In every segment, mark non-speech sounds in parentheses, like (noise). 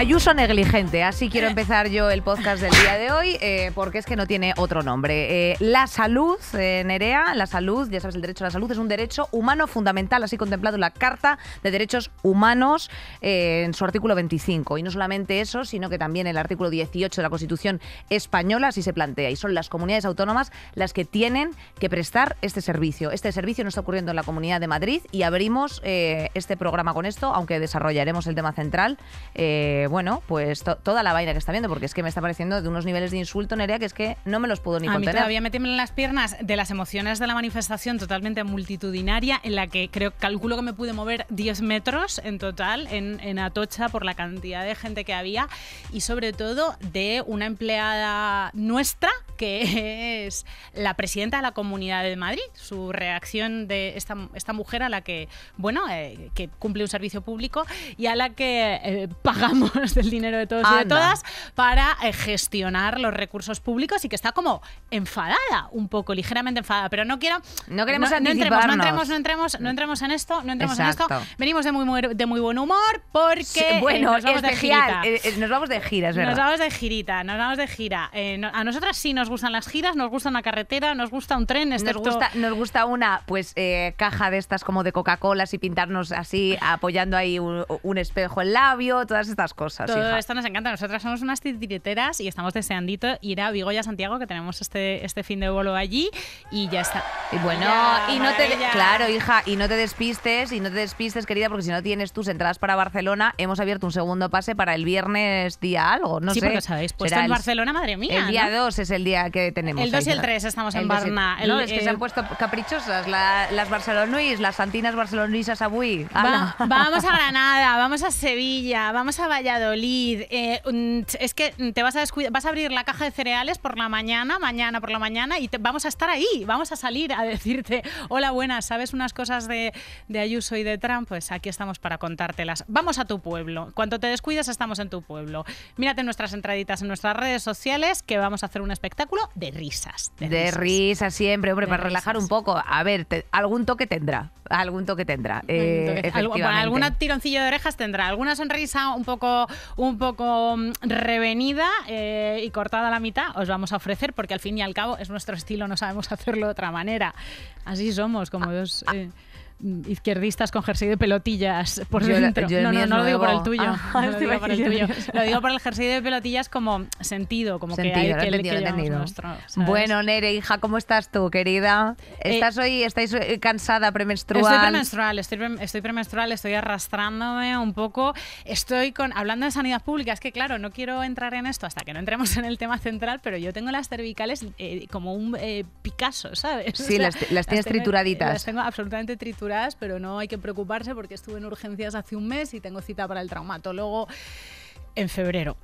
Ayuso negligente, así quiero (laughs) empezar yo el podcast del día de hoy, eh, porque es que no tiene otro nombre. Eh, la salud, eh, Nerea, la salud, ya sabes, el derecho a la salud es un derecho humano fundamental, así contemplado en la Carta de Derechos Humanos en su artículo 25. Y no solamente eso, sino que también el artículo 18 de la Constitución española así se plantea. Y son las comunidades autónomas las que tienen que prestar este servicio. Este servicio no está ocurriendo en la Comunidad de Madrid y abrimos este programa con esto, aunque desarrollaremos el tema central bueno, pues toda la vaina que está viendo, porque es que me está pareciendo de unos niveles de insulto, Nerea, que es que no me los puedo ni a contener. Mí todavía me tiemblan las piernas de las emociones de la manifestación totalmente multitudinaria, en la que creo, calculo que me pude mover 10 metros en total en, en Atocha por la cantidad de gente que había y sobre todo de una empleada nuestra que (laughs) es la presidenta de la Comunidad de Madrid, su reacción de esta, esta mujer a la que, bueno, eh, que cumple un servicio público y a la que eh, pagamos del dinero de todos y de todas para eh, gestionar los recursos públicos y que está como enfadada, un poco, ligeramente enfadada. Pero no quiero. No queremos No entremos, no entremos, no entremos, en esto, no entremos en esto. Venimos de muy, de muy buen humor porque. Eh, bueno, nos vamos de gira. Eh, nos vamos de giras, ¿verdad? Nos vamos de girita, nos vamos de gira. a nosotras sí nos gustan las giras, nos gusta una carretera, nos gusta un tren, nos gusta una, pues, caja de estas como de Coca-Cola y pintarnos así, apoyando ahí un, un espejo el labio, todas estas cosas cosas. Todo esto nos encanta. Nosotras somos unas titireteras y estamos deseandito ir a Vigo a Santiago, que tenemos este, este fin de vuelo allí y ya está. Y bueno, y no te claro, hija, y no te despistes, y no te despistes, querida, porque si no tienes tus entradas para Barcelona, hemos abierto un segundo pase para el viernes día algo, no sé. Sí, porque sabéis, puesto en Barcelona, madre mía. El día 2 es el día que tenemos. El 2 y el 3 estamos en Barna. El, es que se han puesto caprichosas la, las barcelonuis, las santinas barcelonisas a Va, vamos a Granada, vamos a Sevilla, vamos a Valladolid Dolid, eh, mm, es que te vas a descuidar, vas a abrir la caja de cereales por la mañana, mañana por la mañana, y vamos a estar ahí, vamos a salir a decirte, hola, buenas, ¿sabes unas cosas de, Ayuso y de Trump? Pues aquí estamos para contártelas. Vamos a tu pueblo. Cuando te descuides, estamos en tu pueblo. Mírate nuestras entraditas en nuestras redes sociales, que vamos a hacer un espectáculo de risas. De, risas. siempre, hombre, para relajar un poco. A ver, algún toque tendrá, algún toque tendrá. Eh, algún tironcillo de orejas tendrá, alguna sonrisa un poco un poco mm, revenida eh, y cortada a la mitad, os vamos a ofrecer porque al fin y al cabo es nuestro estilo, no sabemos (laughs) hacerlo de otra manera. Así somos, como ah, dos... Ah. Eh izquierdistas con jersey de pelotillas por dentro. no, lo ah, digo por el tuyo. lo, digo por el tuyo. jersey de pelotillas como sentido, como sentido, que hay que, Bueno, Nere, hija, ¿cómo estás tú, querida? Eh, ¿Estás hoy, estáis cansada premenstrual? Estoy premenstrual, estoy, premenstrual, estoy arrastrándome un poco. Estoy con, hablando de sanidad pública, es que claro, no quiero entrar en esto hasta que no entremos en el tema central, pero yo tengo las cervicales eh, como un eh, Picasso, ¿sabes? Sí, las, tienes trituraditas. Las tengo absolutamente trituradas pero no hay que preocuparse porque estuve en urgencias hace un mes y tengo cita para el traumatólogo en febrero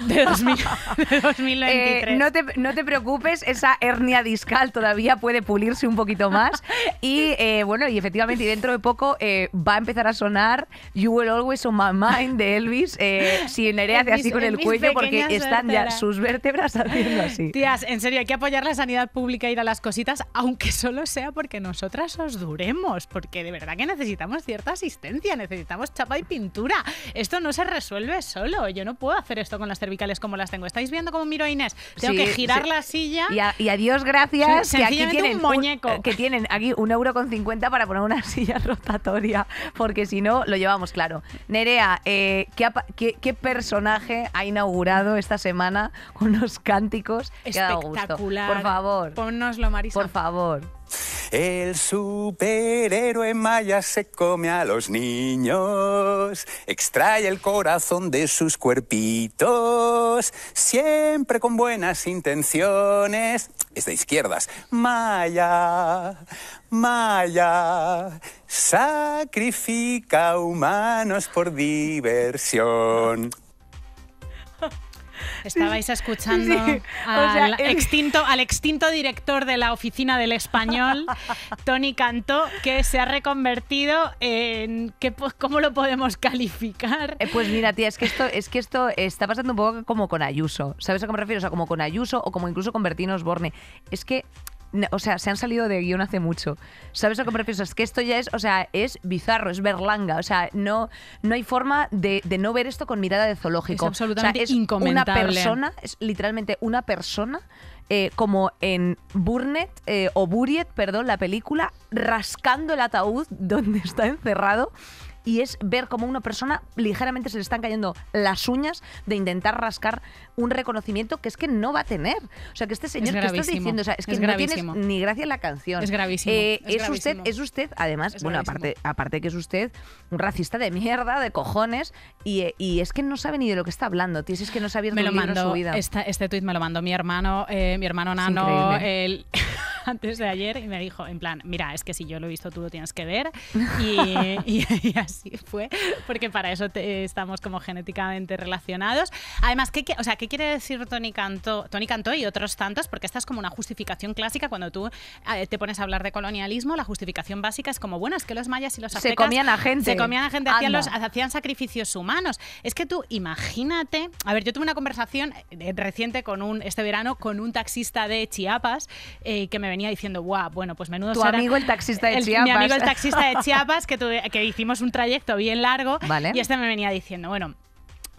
de, 2023. (laughs) Eh, no, te, preocupes, esa hernia discal todavía puede pulirse un poquito más. Y eh, bueno, y efectivamente, dentro de poco eh, va a empezar a sonar You Will Always on My Mind de Elvis. si (laughs) Nere hace así con el cuello, porque están ya sus vértebras haciendo así. Tías, en serio, hay que apoyar la sanidad pública, ir a las cositas, aunque solo sea porque nosotras os duremos, porque de verdad que necesitamos cierta asistencia, necesitamos chapa y pintura. Esto no se resuelve solo yo no puedo hacer esto con las cervicales como las tengo. ¿Estáis viendo cómo miro a Inés? Tengo que girar la silla. Y, a, adiós, gracias. que aquí tienen un muñeco. que tienen aquí un euro con 50 para poner una (laughs) silla rotatoria, porque si no, lo llevamos claro. Nerea, eh, ¿qué, personaje ha inaugurado esta semana con los cánticos? Espectacular. Por favor. Ponnoslo, Marisa. Por favor. El superhéroe maya se come a los niños, extrae el corazón de sus cuerpitos, siempre con buenas intenciones. Es de izquierdas. Maya, Maya, sacrifica humanos por diversión. Estabais escuchando al, extinto, al extinto director de la oficina del español, (laughs) Tony Cantó, que se ha reconvertido en. ¿Cómo lo podemos calificar? Eh, pues mira, tía, es que, esto, es que esto está pasando un poco como con Ayuso. ¿Sabes a qué me refiero? O sea, como con Ayuso o como incluso con Bertino Osborne. Es que o sea, se han salido de guión hace mucho. ¿Sabes lo que prefiero Es que esto ya es, o sea, es bizarro, es berlanga. O sea, no, no hay forma de, no ver esto con mirada de zoológico. Es absolutamente es Una persona, es literalmente una persona eh, como en Burnet eh, o Buriet, perdón, la película, rascando el ataúd (laughs) donde está encerrado y es ver cómo una persona ligeramente se le están cayendo las uñas de intentar rascar un reconocimiento que es que no va a tener. O sea, que este señor es que estás diciendo, o sea, es que no tienes ni gracia en la canción. Es gravísimo. Eh, es, usted, es usted, además, bueno, aparte, aparte que es usted un racista de mierda, de cojones, y, es que no sabe ni de lo que está hablando, tienes Es que no sabía ni me lo vida. este tuit me lo mandó mi hermano, eh, mi hermano Nano, el (laughs) (laughs) antes de ayer y me dijo, en plan, mira, es que si yo lo he visto tú lo tienes que ver. (laughs) Y, así fue, porque para eso estamos como genéticamente relacionados. Además, ¿qué, o sea, ¿qué quiere decir Tony Cantó, Tony Cantó y otros tantos? Porque esta es como una justificación clásica cuando tú eh, te pones a hablar de colonialismo, la justificación básica es como, bueno, es que los mayas y los aztecas... Se comían a gente. Se comían a gente, hacían, los, hacían sacrificios humanos. Es que tú imagínate... A ver, yo tuve una conversación eh, reciente con un, este verano con un taxista de Chiapas eh, que me venía venía diciendo, guau, bueno, pues menudo tu amigo el taxista de el, Chiapas. Mi amigo el taxista de (laughs) Chiapas, que, que hicimos un trayecto bien largo. Vale. Y este me venía diciendo, bueno,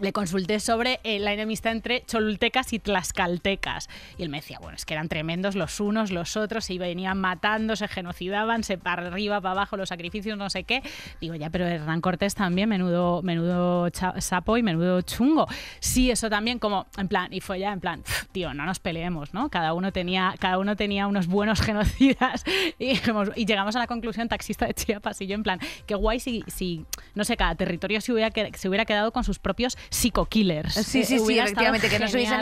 le consulté sobre eh, la enemistad entre cholultecas y tlascaltecas Y él me decía, bueno, es que eran tremendos los unos, los otros, se venían matando, se genocidaban, se para arriba, para abajo, los sacrificios, no sé qué. Digo, ya, pero Hernán Cortés también, menudo, menudo sapo y menudo chungo. Sí, eso también como, en plan, y fue ya en plan, tío, no nos peleemos, ¿no? Cada uno tenía, cada uno tenía unos buenos (laughs) genocidas y, llegamos a la conclusión taxista de Chiapas y yo en plan, qué guay si, si no sé, cada territorio se hubiera, se hubiera quedado con sus propios psico Sí, sí, eh, sí, efectivamente, que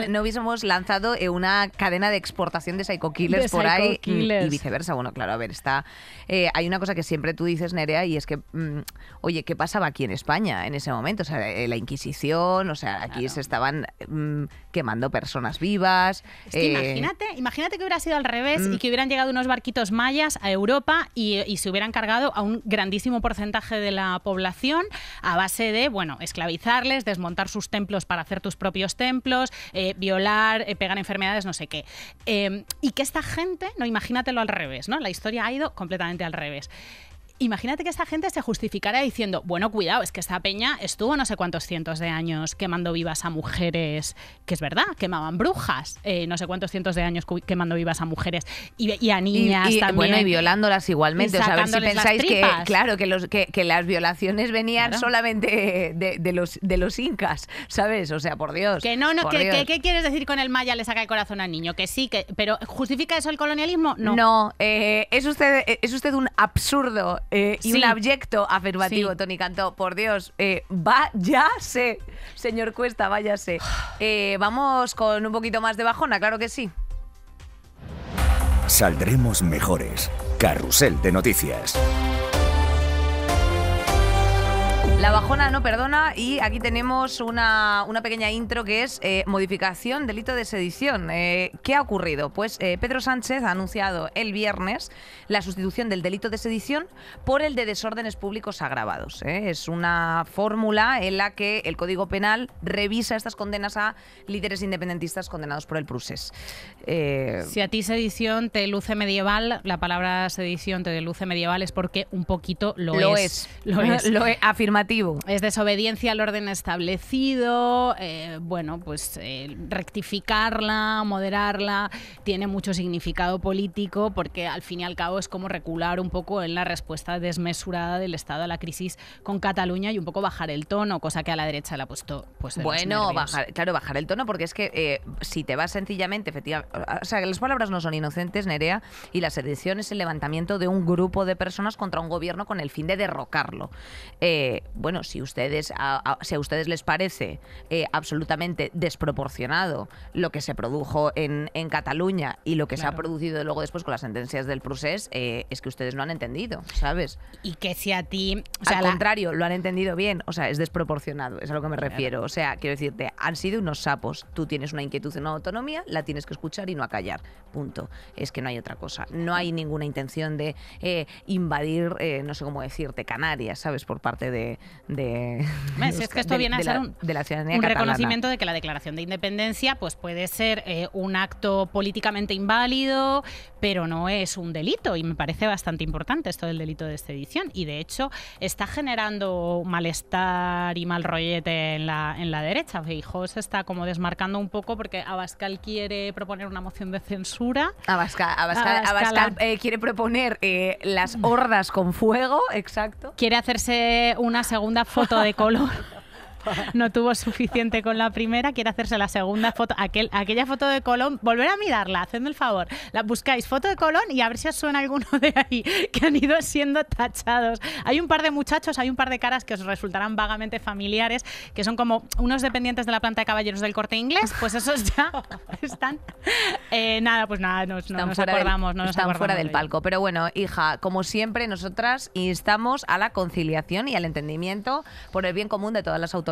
no hubiésemos lanzado eh, una cadena de exportación de Psycho por ahí y viceversa. Bueno, claro, a ver, está... Eh, hay una cosa que siempre tú dices, Nerea, y es que, mm, oye, ¿qué pasaba aquí en España en ese momento? O sea, la Inquisición, o sea, aquí se estaban mm, quemando personas vivas. imagínate, imagínate que hubiera sido al revés y mm. que hubieran llegado unos barquitos mayas a Europa y, y se hubieran cargado a un grandísimo porcentaje de la población a base de, bueno, esclavizarles, desmontar sus templos para hacer tus propios templos, eh, violar, eh, pegar enfermedades, no sé qué. Eh, y que esta gente, no imagínatelo al revés, ¿no? La historia ha ido completamente al revés. Imagínate que esa gente se justificara diciendo, bueno, cuidado, es que esta peña estuvo no sé cuántos cientos de años quemando vivas a mujeres, que es verdad, quemaban brujas, eh, no sé cuántos cientos de años quemando vivas a mujeres y, a niñas y, también. Bueno, y violándolas igualmente. o a ver si pensáis que, claro, que, las violaciones venían solamente de, los, incas, ¿sabes? O sea, por Dios. Que no, no, ¿qué quieres decir con el maya le saca el corazón al niño? Que sí, que, pero ¿justifica eso el colonialismo? No. Eh, es, usted, es usted un absurdo eh, y un abyecto afirmativo, Tony Cantó. Por Dios, eh, váyase, señor Cuesta, váyase. Eh, vamos con un poquito más de bajona, claro que sí. Saldremos mejores. Carrusel de noticias. La bajona no perdona y aquí tenemos una, pequeña intro que es eh, modificación, delito de sedición. Eh, ¿Qué ha ocurrido? Pues eh, Pedro Sánchez ha anunciado el viernes la sustitución del delito de sedición por el de desórdenes públicos agravados. Es una fórmula en la que el Código Penal revisa estas condenas a líderes independentistas condenados por el Prusés. Si a ti sedición te luce medieval, la palabra sedición te luce medieval es porque un poquito lo, es. Lo es. Lo es. (laughs) Afirmativo es desobediencia al orden establecido, eh, bueno, pues rectificarla, moderarla, tiene mucho significado político porque al fin y al cabo es como recular un poco en la respuesta desmesurada del Estado a la crisis con Cataluña y un poco bajar el tono, cosa que a la derecha le ha puesto pues Bueno, bajar, claro, bajar el tono porque es que eh, si te vas sencillamente, efectivamente, o sea, que las palabras no son inocentes, Nerea, y la sedición es el levantamiento de un grupo de personas contra un gobierno con el fin de derrocarlo. Eh, bueno, si ustedes a, si a ustedes les parece eh, absolutamente desproporcionado lo que se produjo en, en Cataluña y lo que se ha producido luego después con las sentencias del procés, eh, es que ustedes no han entendido, ¿sabes? Y que si a ti... O sea, Al contrario, lo han entendido bien, o sea, es desproporcionado, es a lo que me refiero. O sea, quiero decirte, han sido unos sapos, tú tienes una inquietud en una autonomía, la tienes que escuchar y no acallar, punto. Es que no hay otra cosa, no hay ninguna intención de eh, invadir, no sé cómo decirte, Canarias, ¿sabes? Por parte de, de, es que (laughs) esto viene la, un, ciudadanía un reconocimiento de que la declaración de independencia pues puede ser eh, un acto políticamente inválido, pero no es un delito. Y me parece bastante importante esto del delito de sedición. Y de hecho está generando malestar y mal rollete en la, en la derecha. se está como desmarcando un poco porque Abascal quiere proponer una moción de censura. Abascal, Abascal, Abascal, eh, quiere proponer eh, las hordas con fuego, exacto. Quiere hacerse una segunda foto de color. (laughs) no tuvo suficiente con la primera, quiere hacerse la segunda foto, aquel, aquella foto de Colón, volver a mirarla, hacedme el favor, la buscáis, foto de Colón y a ver si os suena alguno de ahí (laughs) que han ido siendo tachados. Hay un par de muchachos, hay un par de caras que os resultarán vagamente familiares, que son como unos dependientes de la planta de caballeros del corte inglés, pues esos ya (laughs) están... Eh, nada, pues nada, nos, no, nos acordamos. fuera del palco, pero bueno, hija, como siempre, nosotras instamos a la conciliación y al entendimiento por el bien común de todas las autoridades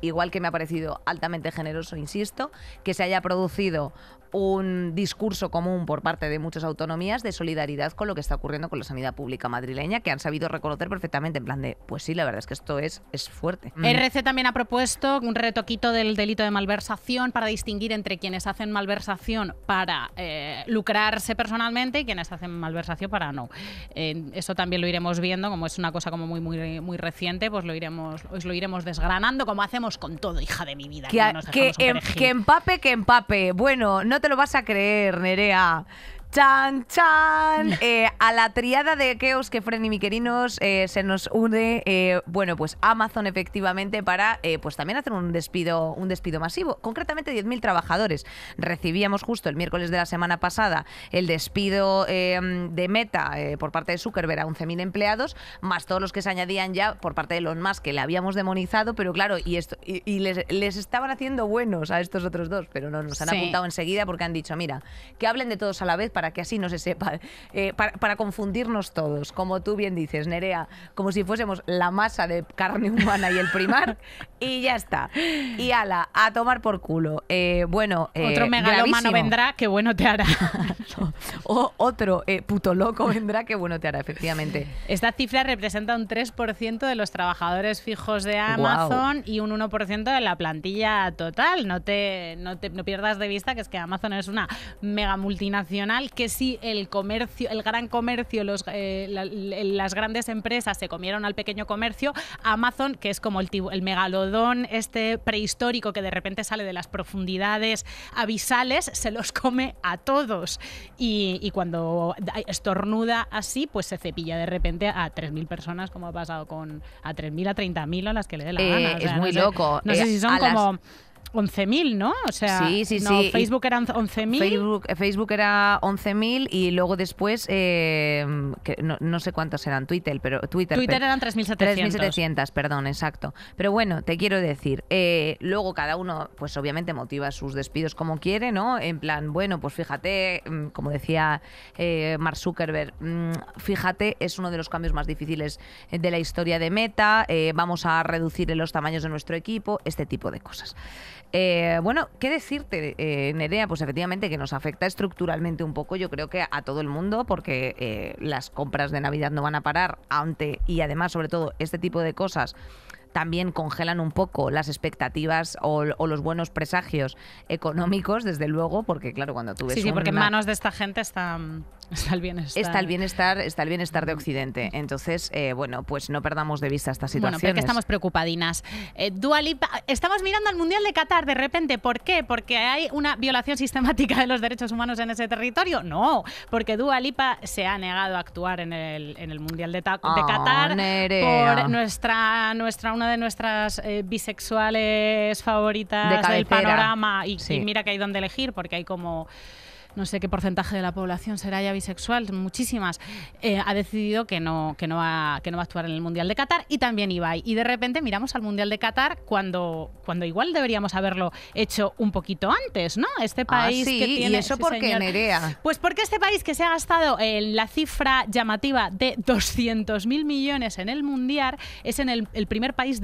igual que me ha parecido altamente generoso, insisto, que se haya producido un discurso común por parte de muchas autonomías de solidaridad con lo que está ocurriendo con la sanidad pública madrileña, que han sabido reconocer perfectamente, en plan de, pues sí, la verdad es que esto es, es fuerte. Mm. RC también ha propuesto un retoquito del delito de malversación para distinguir entre quienes hacen malversación para eh, lucrarse personalmente y quienes hacen malversación para no. eso también lo iremos viendo, como es una cosa como muy, muy, muy reciente, pues lo iremos, lo iremos desgranando, como hacemos con todo, hija de mi vida. Que, que, em, que empape, que empape. Bueno, no no te lo vas a creer, Nerea. Chan, chan. (laughs) Eh, a la triada de Keos, que Fren y Miquerinos eh, se nos une, eh, bueno, pues Amazon efectivamente para pues también hacer un despido, un despido masivo, concretamente 10.000 trabajadores. Recibíamos justo el miércoles de la semana pasada el despido em, de Meta por parte de Zuckerberg a 11.000 empleados, más todos los que se añadían ya por parte de Elon Musk, que le habíamos demonizado, pero claro, y, esto, y, les, estaban haciendo buenos a estos otros dos, pero no, nos han apuntado enseguida porque han dicho, mira, que hablen de todos a la vez para que así no se sepa, eh, para, confundirnos todos, como tú bien dices, Nerea, como si fuésemos la masa de carne humana y el primar, (laughs) y ya está. Y ala, a tomar por culo. Eh, bueno, eh, otro megalómano vendrá, que bueno te hará. (laughs) o otro puto loco vendrá, que bueno te hará, efectivamente. Esta cifra representa un 3% de los trabajadores fijos de Amazon y un 1% de la plantilla total. No te, no pierdas de vista que es que Amazon es una mega multinacional que si el comercio, el gran comercio, eh, las grandes empresas se comieron al pequeño comercio, Amazon, que es como el, megalodón este prehistórico que de repente sale de las profundidades abisales, se los come a todos. Y, cuando estornuda así, pues se cepilla de repente a 3.000 personas, como ha pasado con a 3.000, a 30.000, a las que le dé la eh, gana. es muy loco. No sé eh, si son como... 11.000, ¿no? O sea, sí, sí, Facebook eran 11.000. Facebook, Facebook era 11.000 y luego después, eh, no, sé cuántos eran, Twitter, pero Twitter, Twitter eran 3.700. 3.700, perdón, exacto. Pero bueno, te quiero decir, eh, luego cada uno, pues obviamente motiva sus despidos como quiere, ¿no? En plan, bueno, pues fíjate, mm, como decía eh, Mark Zuckerberg, mm, fíjate, es uno de los cambios más difíciles eh, de la historia de Meta, vamos a reducir los tamaños de nuestro equipo, este tipo de cosas. Eh, bueno, ¿qué decirte, eh, Nerea? Pues efectivamente que nos afecta estructuralmente un poco, yo creo que a todo el mundo, porque eh, las compras de Navidad no van a parar ante, y además, sobre todo, este tipo de cosas también congelan un poco las expectativas o, los buenos presagios económicos, desde luego, porque claro, cuando tú ves... Sí, sí, porque en manos de esta gente está... (laughs) Está el bienestar. Está el bienestar, está el bienestar de Occidente. Entonces, eh, bueno, pues no perdamos de vista esta situación. Bueno, pero que estamos preocupadinas. Eh, Dualipa, estamos mirando al Mundial de Qatar de repente. ¿Por qué? ¿Porque hay una violación sistemática de los derechos humanos en ese territorio? No, porque Dualipa se ha negado a actuar en el, en el Mundial de, ah, Qatar por nuestra, nuestra una de nuestras eh, bisexuales favoritas del panorama y mira que hay donde elegir porque hay como no sé qué porcentaje de la población será ya bisexual, muchísimas, eh, ha decidido que no, que, no va, que no va a actuar en el Mundial de Qatar y también Ibai. Y de repente miramos al Mundial de Qatar cuando, cuando igual deberíamos haberlo hecho un poquito antes, ¿no? Este ah, país que tiene... eso porque Nerea? Pues porque este país que se ha gastado en eh, la cifra llamativa de 200.000 millones en el Mundial es en el, primer país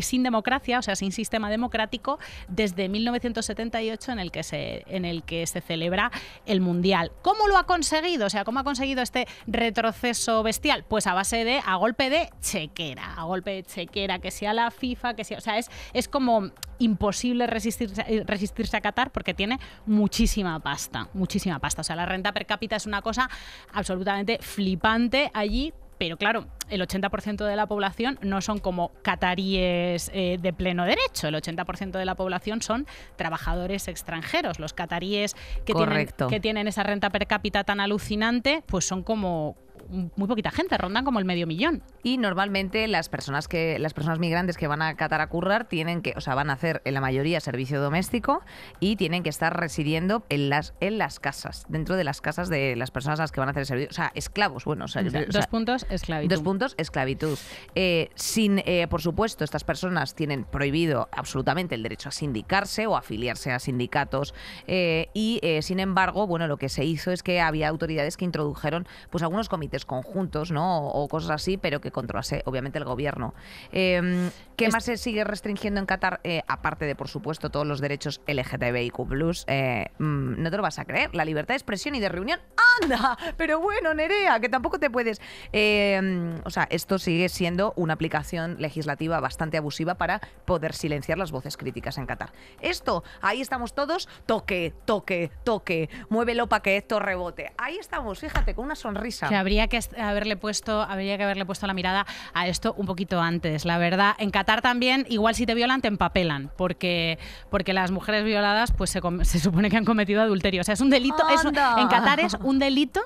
sin democracia, o sea, sin sistema democrático, desde 1978 en el que se, en el que se celebra el Mundial. ¿Cómo lo ha conseguido? O sea, ¿cómo ha conseguido este retroceso bestial? Pues a base de, a golpe de chequera, a golpe de chequera, que sea la FIFA, que sea, o sea, es, es como imposible resistirse, resistirse a Qatar porque tiene muchísima pasta, muchísima pasta. O sea, la renta per cápita es una cosa absolutamente flipante allí pero claro, el 80% de la población no son como cataríes eh, de pleno derecho, el 80% de la población son trabajadores extranjeros, los cataríes que tienen, que tienen esa renta per cápita tan alucinante, pues son como, muy poquita gente, rondan como el medio millón. Y normalmente las personas que las personas migrantes que van a Qatar a currar tienen que, o sea, van a hacer en la mayoría servicio doméstico y tienen que estar residiendo en las en las casas, dentro de las casas de las personas a las que van a hacer el servicio, o sea, esclavos, bueno, dos, puntos, esclavitud. Dos puntos esclavitud. Eh, sin eh, por supuesto, estas personas tienen prohibido absolutamente el derecho a sindicarse o afiliarse a sindicatos eh, y sin embargo, bueno, lo que se hizo es que había autoridades que introdujeron pues algunos comités conjuntos, ¿no? O, cosas así, pero que controlase obviamente el gobierno. Em, ¿Qué más se sigue restringiendo en Qatar? Eh, aparte de, por supuesto, todos los derechos LGTBIQ+, eh, mm, no te lo vas a creer, la libertad de expresión y de reunión, ¡anda! Pero bueno, Nerea, que tampoco te puedes... Em, o sea, esto sigue siendo una aplicación legislativa bastante abusiva para poder silenciar las voces críticas en Qatar. Esto, ahí estamos todos, toque, toque, toque, muévelo para que esto rebote. Ahí estamos, fíjate, con una sonrisa. habría que haberle puesto, habría que haberle puesto la mirada a esto un poquito antes. La verdad, en Qatar también, igual si te violan, te empapelan, porque, porque las mujeres violadas pues se, se supone que han cometido adulterio. O sea, es un delito, en Qatar es un delito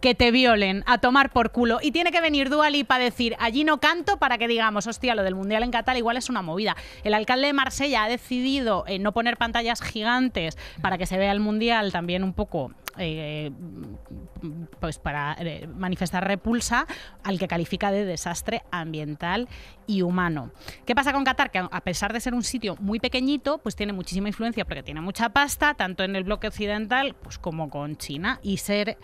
que te violen, a tomar por culo. Y tiene que venir Duali para decir, allí no canto, para que digamos, hostia, lo del Mundial en Qatar igual es una movida. El alcalde de Marsella ha decidido eh, no poner pantallas gigantes para que se vea el Mundial también un poco eh, pues para eh, manifestar repulsa al que califica de desastre ambiental y humano. ¿Qué pasa con Qatar? Que a pesar de ser un sitio muy pequeñito, pues tiene muchísima influencia porque tiene mucha pasta, tanto en el bloque occidental pues como con China, y ser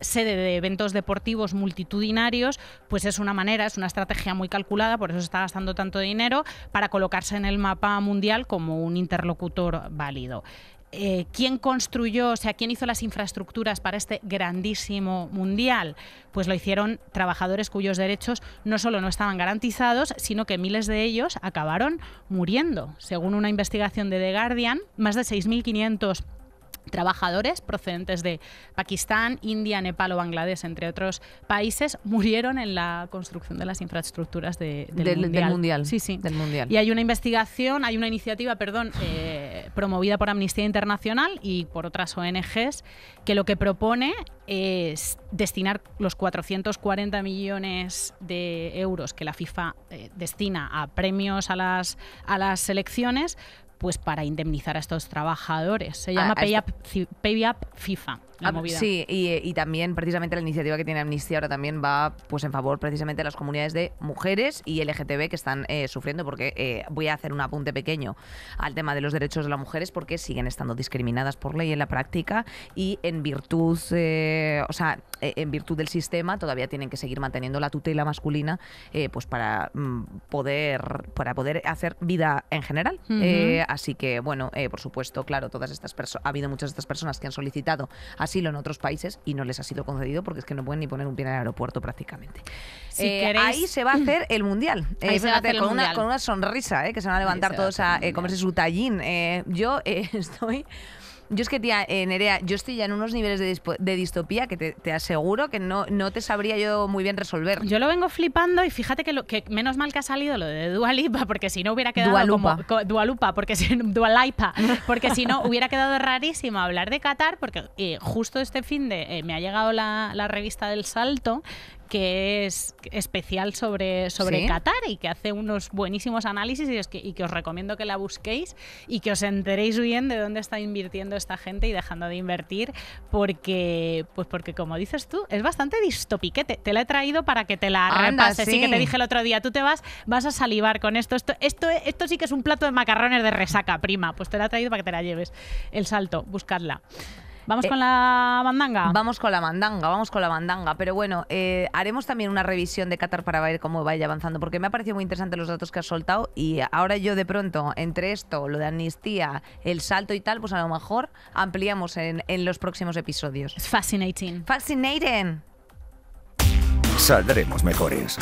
sede de eventos deportivos multitudinarios, pues es una manera, es una estrategia muy calculada, por eso se está gastando tanto dinero, para colocarse en el mapa mundial como un interlocutor válido. Eh, quién construyó, o sea, quién hizo las infraestructuras para este grandísimo mundial. Pues lo hicieron trabajadores cuyos derechos no solo no estaban garantizados, sino que miles de ellos acabaron muriendo. Según una investigación de The Guardian, más de 6.500 Trabajadores procedentes de Pakistán, India, Nepal o Bangladesh, entre otros países, murieron en la construcción de las infraestructuras del, mundial. Sí, sí. Del mundial. Y hay una investigación, hay una iniciativa, perdón, eh, promovida por Amnistía Internacional y por otras ONGs, que lo que propone es destinar los 440 millones de euros que la FIFA eh, destina a premios a las, a las selecciones pues para indemnizar a estos trabajadores. Se llama pay, FIFA. Ah, sí, y, también precisamente la iniciativa que tiene Amnistía ahora también va pues en favor precisamente de las comunidades de mujeres y LGTB que están eh, sufriendo, porque eh, voy a hacer un apunte pequeño al tema de los derechos de las mujeres, porque siguen estando discriminadas por ley en la práctica y en virtud, eh, o sea, eh, en virtud del sistema, todavía tienen que seguir manteniendo la tutela masculina eh, pues para mm, poder, para poder hacer vida en general. Eh, así que, bueno, por supuesto, claro, todas estas personas, ha habido muchas de estas personas que han solicitado asilo en otros países y no les ha sido concedido porque es que no pueden ni poner un pie en el aeropuerto prácticamente. Ahí se va a hacer el mundial. (clears throat) se va a hacer con, una, con sonrisa, que se van a levantar todos a, a comerse su tallín. yo (laughs) estoy yo es que, tía, eh, Nerea, yo estoy ya en unos niveles de, de distopía que te, aseguro que no, no te sabría yo muy bien resolver. Yo lo vengo flipando y fíjate que, que menos mal que ha salido lo de Dualipa, porque si no hubiera quedado Dualupa. como... Dualupa, porque si, Dualaipa, porque si no (laughs) hubiera quedado rarísimo hablar de Qatar, porque eh, justo este fin de eh, me ha llegado la, la revista del Salto que es especial sobre, sobre Qatar y que hace unos buenísimos análisis y, que, os recomiendo que la busquéis y que os enteréis bien de dónde está invirtiendo esta gente y dejando de invertir porque, pues porque como dices tú, es bastante distopiquete. Te la he traído para que te la repases. Sí. que te dije el otro día, tú te vas, vas a salivar con esto. Esto, esto. esto sí que es un plato de macarrones de resaca, prima. Pues te la he traído para que te la lleves. El salto, buscarla Vamos eh, con la mandanga. Vamos con la mandanga, vamos con la mandanga. Pero bueno, eh, haremos también una revisión de Qatar para ver cómo vaya avanzando, porque me ha parecido muy interesante los datos que has soltado y ahora yo de pronto, entre esto, lo de amnistía, el salto y tal, pues a lo mejor ampliamos en, los próximos episodios. fascinating. Fascinating. Saldremos mejores.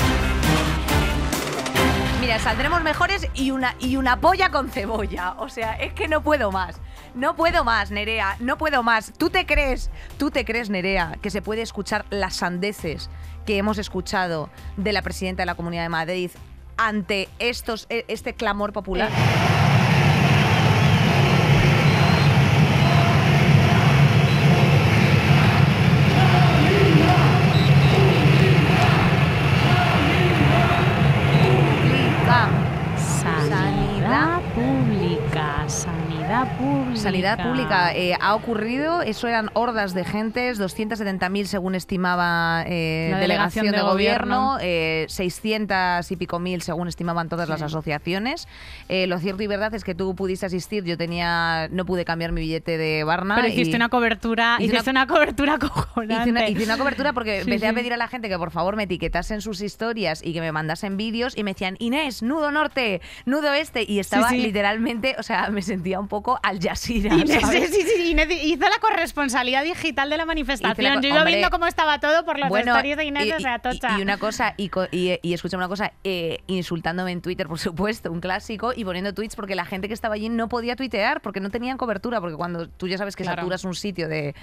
Mira, saldremos mejores y una, y una polla con cebolla. O sea, es que no puedo más. No puedo más, Nerea, no puedo más. ¿Tú te crees, tú te crees, Nerea, que se puede escuchar las sandeces que hemos escuchado de la presidenta de la Comunidad de Madrid ante estos, e, este clamor popular? sanidad pública eh, ha ocurrido. Eso eran hordas de gentes, 270.000 según estimaba eh, la delegación, de, gobierno, 600 eh, y pico mil según estimaban todas las asociaciones. lo cierto y verdad es que tú pudiste asistir, yo tenía, no pude cambiar mi billete de Barna. Pero hiciste una cobertura, hiciste una, cobertura cojonante. Hice una, cobertura porque empecé a pedir a la gente que por favor me etiquetasen sus historias y que me mandasen vídeos y me decían, Inés, nudo norte, nudo este, y estaba literalmente, o sea, me sentía un poco al así hizo la corresponsabilidad digital de la manifestación. Yo iba viendo cómo estaba todo por los bueno, de Inés y, o Y, una cosa, y, escucha una cosa, eh, insultándome en Twitter, por (laughs) supuesto, un clásico, y poniendo tweets porque la gente que estaba allí no podía tuitear porque no tenían cobertura, porque cuando tú ya sabes que saturas un sitio de,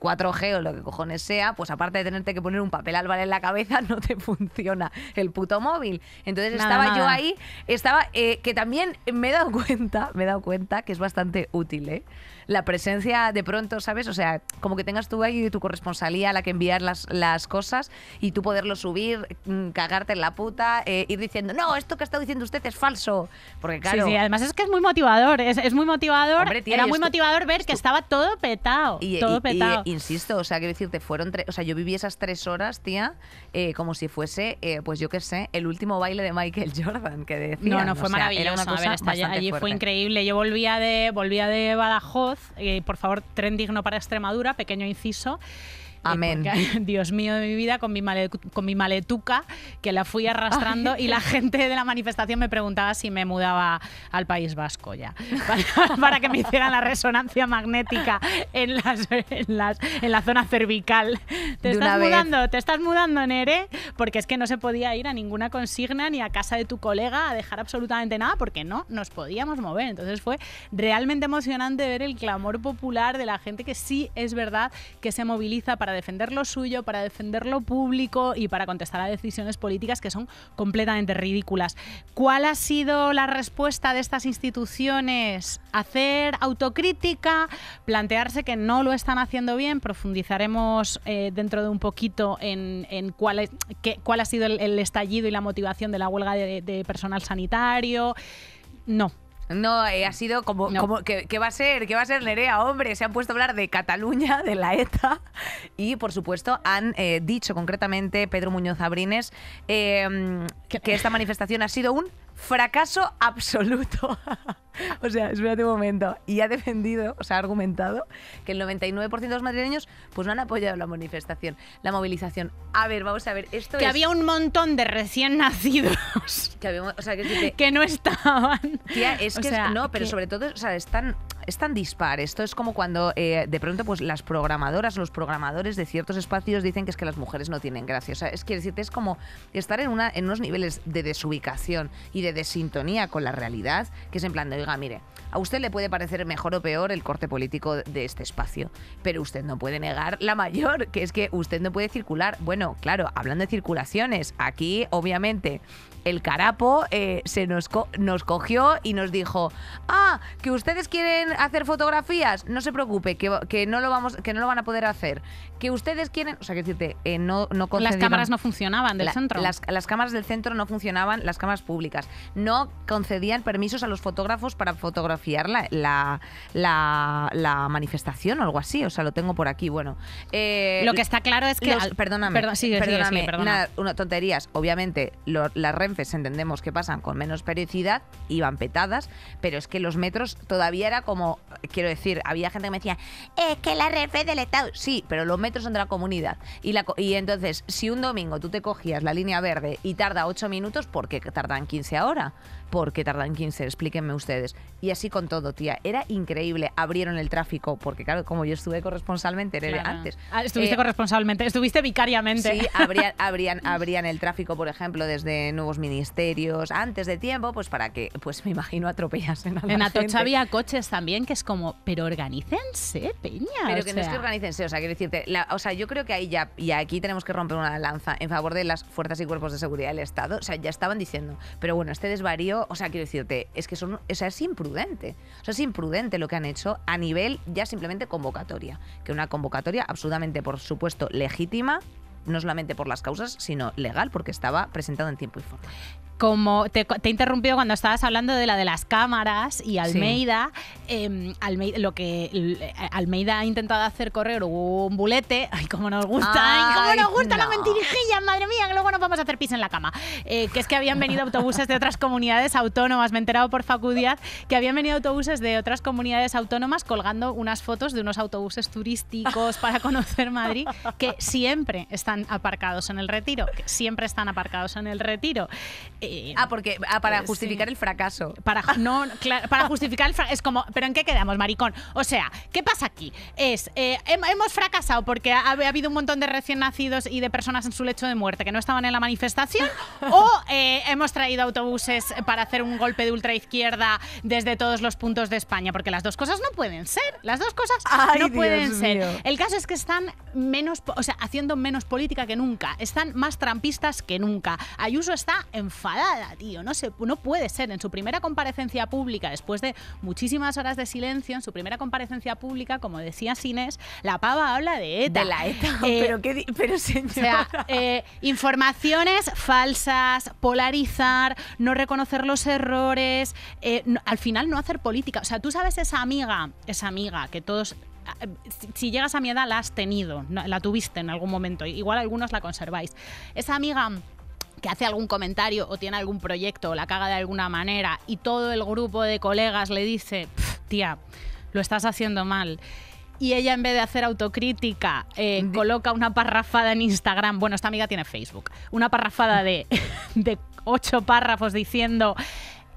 4G o lo que cojones sea, pues aparte de tenerte que poner un papel álbum en la cabeza, (laughs) no te funciona el puto móvil. Entonces estaba yo ahí, estaba, eh, que también me he dado cuenta, me he dado cuenta que es bastante útil, ¿eh? right la presencia de pronto, ¿sabes? O sea, como que tengas tú ahí tu corresponsalía a la que enviar las, las cosas y tú poderlo subir, mm, cagarte en la puta, eh, ir diciendo, no, esto que ha estado diciendo usted es falso. Porque claro. Sí, sí, además es que es muy motivador, es, muy motivador. era muy motivador ver que estaba todo petado. todo petado. insisto, o sea, quiero decirte, fueron tres. O sea, yo viví esas tres horas, tía, eh, como si fuese, eh, pues yo qué sé, el último baile de Michael (laughs) Jordan que decía. No, no, fue maravilloso. allí, fue increíble. Yo volvía de, volvía de Badajoz eh, por favor, tren digno para Extremadura, pequeño inciso. Eh, Amén. (laughs) Dios mío de mi vida, con mi, maletuca, que la fui arrastrando y la (laughs) gente de la manifestación me preguntaba si me mudaba al País Vasco ya, para, que me hicieran la resonancia magnética en, la zona cervical. ¿Te estás mudando? ¿Te estás mudando, Nere? Porque es que no se podía ir a ninguna consigna ni a casa de tu colega a dejar absolutamente nada porque no nos podíamos mover. Entonces fue realmente emocionante ver el clamor popular de la gente que sí es verdad que se moviliza para defender lo suyo, para defender lo público y para contestar a decisiones políticas que son completamente ridículas. ¿Cuál ha sido la respuesta de estas instituciones? ¿Hacer autocrítica? ¿Plantearse que no lo están haciendo bien? Profundizaremos eh, dentro de un poquito en, cuál, es, cuál ha sido el, estallido y la motivación de la huelga de personal sanitario. No, no, eh, ha sido como, ¿Qué que, va a ser, ¿Qué va a ser Nerea, hombre. Se han puesto a hablar de Cataluña, de la ETA y, por supuesto, han eh, dicho concretamente Pedro Muñoz Abrines eh, que esta manifestación ha sido un fracaso absoluto. (laughs) o sea, espérate un momento. Y ha defendido, o sea, ha argumentado que el 99% de los madrileños pues no han apoyado la manifestación, la movilización. A ver, vamos a ver, esto Que había un montón de recién nacidos. (laughs) que, no estaban. Tía, es que no, pero sobre todo, o sea, están es tan dispar. Esto es como cuando eh, de pronto pues las programadoras, los programadores de ciertos espacios dicen que es que las mujeres no tienen gracia. O sea, es quiere es como estar en, unos niveles de desubicación y de desintonía con la realidad, que es en plan de, oiga, mire, a usted le puede parecer mejor o peor el corte político de este espacio, pero usted no puede negar la mayor, que es que usted no puede circular. Bueno, claro, hablando de circulaciones, aquí obviamente el carapo eh, se nos, nos cogió y nos dijo, ah, que ustedes quieren hacer fotografías, no se preocupe, que, no lo vamos, que no lo van a poder hacer. Que ustedes quieren, o sea, que decirte, eh, no, no Las cámaras no funcionaban del centro. Las, cámaras del centro no funcionaban, las cámaras públicas. No concedían permisos a los fotógrafos para fotografiar la, la, manifestación o algo así. O sea, lo tengo por aquí. Bueno. Eh, lo que está claro es que. perdóname. perdóname una, tonterías. Obviamente, las renfes entendemos que pasan con menos periodicidad, iban petadas, pero es que los metros todavía era como quiero decir, había gente que me decía, es que la red del Estado. Sí, pero los metros son de la comunidad. Y, la, y entonces, si un domingo tú te cogías la línea verde y tarda 8 minutos, ¿por qué tardan 15 ahora? porque tardan 15, explíquenme ustedes. Y así con todo, tía, era increíble, abrieron el tráfico, porque claro, como yo estuve corresponsalmente antes. Ah, estuviste eh, corresponsalmente, estuviste vicariamente. Sí, abrían, (laughs) abrían, abrían, el tráfico, por ejemplo, desde nuevos ministerios, antes de tiempo, pues para que, pues me imagino, atropellasen a la En Atocha había coches también, que es como, pero organícense, peña. Pero que no es que organícense, o sea, quiero decirte, o sea, yo creo que ahí ya, y aquí tenemos que romper una lanza en favor de las fuerzas y cuerpos de seguridad del Estado, o sea, ya estaban diciendo, pero bueno, este desvarío o sea, quiero decirte, es que son, es imprudente. O sea, es imprudente lo que han hecho a nivel ya simplemente convocatoria. Que una convocatoria absolutamente, por supuesto, legítima, no solamente por las causas, sino legal, porque estaba presentado en tiempo y forma como te, he interrumpido cuando estabas hablando de la de las cámaras y em, Almeida, lo que eh, Almeida ha intentado hacer correr un bulete, ay, cómo nos gusta, ay, nos gusta la mentirijilla, madre mía, que luego nos vamos a hacer pis en la cama. Eh, que es que habían venido autobuses de otras comunidades autónomas, me he enterado por Facudiaz, que habían venido autobuses de otras comunidades autónomas colgando unas fotos de unos autobuses turísticos para conocer Madrid, que siempre están aparcados en el retiro, que siempre están aparcados en el retiro. Ah, porque ah, para justificar el fracaso. Para, no, para justificar el fracaso. Es como, ¿pero en qué quedamos, maricón? O sea, ¿qué pasa aquí? Es, eh, hemos fracasado porque ha, habido un montón de recién nacidos y de personas en su lecho de muerte que no estaban en la manifestación, (laughs) o eh, hemos traído autobuses para hacer un golpe de ultraizquierda desde todos los puntos de España, porque las dos cosas no pueden ser. Las dos cosas no pueden ser. El caso es que están menos, o sea, haciendo menos política que nunca, están más trampistas que nunca. Ayuso está enfadado tío. No, se, no puede ser. En su primera comparecencia pública, después de muchísimas horas de silencio, en su primera comparecencia pública, como decía Sines, la pava habla de ETA. De la ETA. (laughs) Eh, pero, qué, pero eh, informaciones falsas, polarizar, no reconocer los errores, eh, al final no hacer política. O sea, tú sabes esa amiga, esa amiga que todos ah, si llegas a mi edad la has tenido, la tuviste en algún momento, igual algunos la conserváis. Esa amiga que hace algún comentario o tiene algún proyecto o la caga de alguna manera y todo el grupo de colegas le dice, tía, lo estás haciendo mal. Y ella en vez de hacer autocrítica eh, coloca una parrafada en Instagram, bueno, esta amiga tiene Facebook, una parrafada de (laughs) ocho párrafos diciendo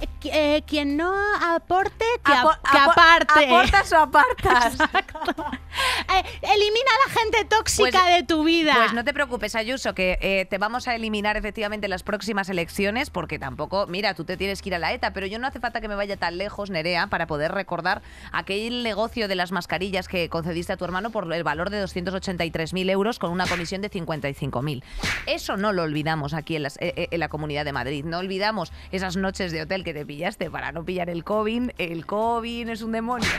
eh, eh, quien no aporte, que, aparte. Aportas o apartas. Eh, elimina a la gente tóxica pues, de tu vida. Pues no te preocupes, Ayuso, que te vamos a eliminar efectivamente las próximas elecciones, porque tampoco, mira, tú te tienes que ir a la ETA, pero yo no hace falta que me vaya tan lejos, Nerea, para poder recordar aquel negocio de las mascarillas que concediste a tu hermano por el valor de 283.000 euros con una comisión de 55.000. Eso no lo olvidamos aquí en la Comunidad de Madrid. No olvidamos esas noches de hotel que te pillaste para no pillar el COVID, el COVID es un demonio.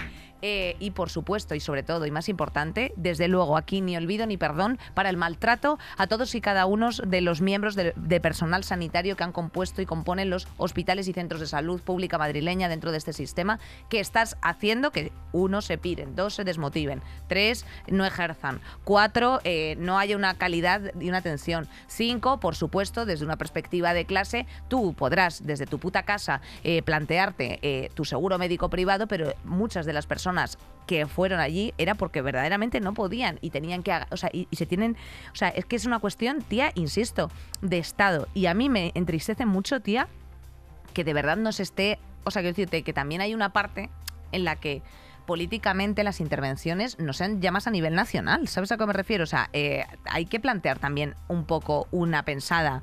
Eh, y por supuesto y sobre todo y más importante, desde luego aquí ni olvido ni perdón para el maltrato a todos y cada uno de los miembros de, personal sanitario que han compuesto y componen los hospitales y centros de salud pública madrileña dentro de este sistema que estás haciendo que uno se piren, dos se desmotiven, tres no ejerzan, cuatro eh, no haya una calidad y una atención, cinco por supuesto desde una perspectiva de clase tú podrás desde tu puta casa eh, plantearte tu seguro médico privado, pero muchas de las personas que fueron allí era porque verdaderamente no podían y tenían que, o sea, y, se tienen, o sea, es que es una cuestión, tía, insisto, de Estado. Y a mí me entristece mucho, tía, que de verdad no se esté, o sea, quiero decirte que también hay una parte en la que políticamente las intervenciones no sean ya más a nivel nacional, ¿sabes a qué me refiero? O sea, eh, hay que plantear también un poco una pensada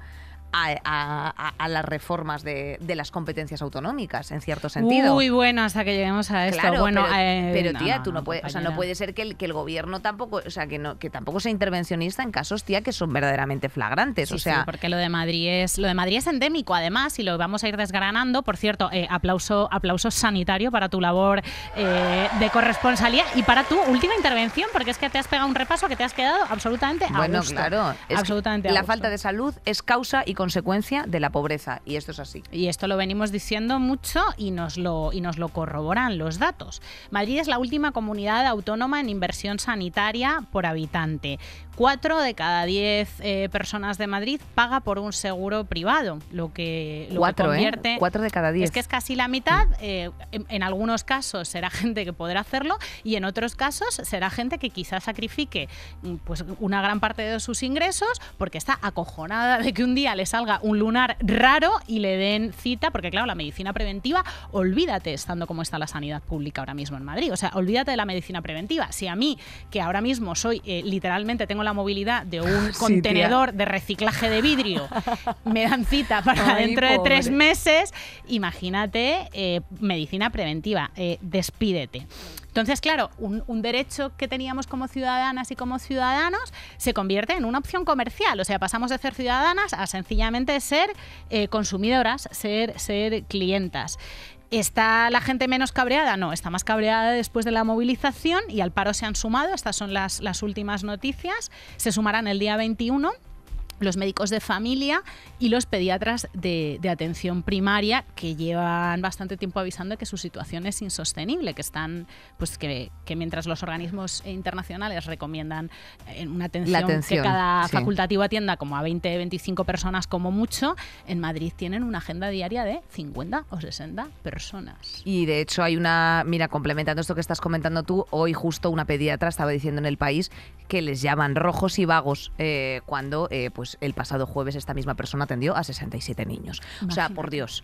a, las reformas de, las competencias autonómicas, en cierto sentido. Muy bueno, hasta que lleguemos a esto. pero, eh, tía, tú no, puedes, o sea, no puede ser que el, que el gobierno tampoco, o sea, que no, que tampoco sea intervencionista en casos, tía, que son verdaderamente flagrantes. Sí, o sea, porque lo de Madrid es, lo de Madrid es endémico, además, y lo vamos a ir desgranando. Por cierto, eh, aplauso, aplauso sanitario para tu labor eh, de corresponsalía y para tu última intervención, porque es que te has pegado un repaso que te has quedado absolutamente a bueno, claro, absolutamente. la falta de salud es causa y consecuencia de la pobreza. Y esto es así. Y esto lo venimos diciendo mucho y nos lo, y nos lo corroboran los datos. Madrid es la última comunidad autónoma en inversión sanitaria por habitante cuatro de cada 10 eh, personas de Madrid paga por un seguro privado, lo que, lo cuatro, ¿eh? convierte... de cada diez Es que es casi la mitad. Eh, en, algunos casos será (laughs) gente que podrá hacerlo y en otros casos será gente que quizás sacrifique mm, pues, una gran parte de sus ingresos porque está acojonada de que un día le salga un lunar raro y le den cita, porque claro, la medicina preventiva, olvídate estando como está la sanidad pública ahora mismo en Madrid. O sea, olvídate de la medicina preventiva. Si a mí, que ahora mismo soy literalmente tengo la movilidad de un contenedor de reciclaje de vidrio, (laughs) me dan cita para dentro de tres meses, imagínate eh, medicina preventiva, eh, despídete. Entonces, claro, un, derecho que teníamos como ciudadanas y como ciudadanos se convierte en una opción comercial. O sea, pasamos de ser ciudadanas a sencillamente ser eh, consumidoras, ser, ser clientas. ¿Está la gente menos cabreada? No, está más cabreada después de la movilización y al paro se han sumado, estas son las, últimas noticias, se sumarán el día 21 los médicos de familia y los pediatras de, atención primaria que llevan bastante tiempo avisando que su situación es insostenible, que están, pues que, mientras los organismos internacionales recomiendan eh, una atención, que cada facultativo atienda como a 20, 25 personas como mucho, en Madrid tienen una agenda diaria de 50 o 60 personas. Y de hecho hay una, mira, complementando esto que estás comentando tú, hoy justo una pediatra estaba diciendo en el país que les llaman rojos y vagos eh, cuando eh, pues pues, el pasado jueves esta misma persona atendió a 67 niños. O sea, por eh, Dios,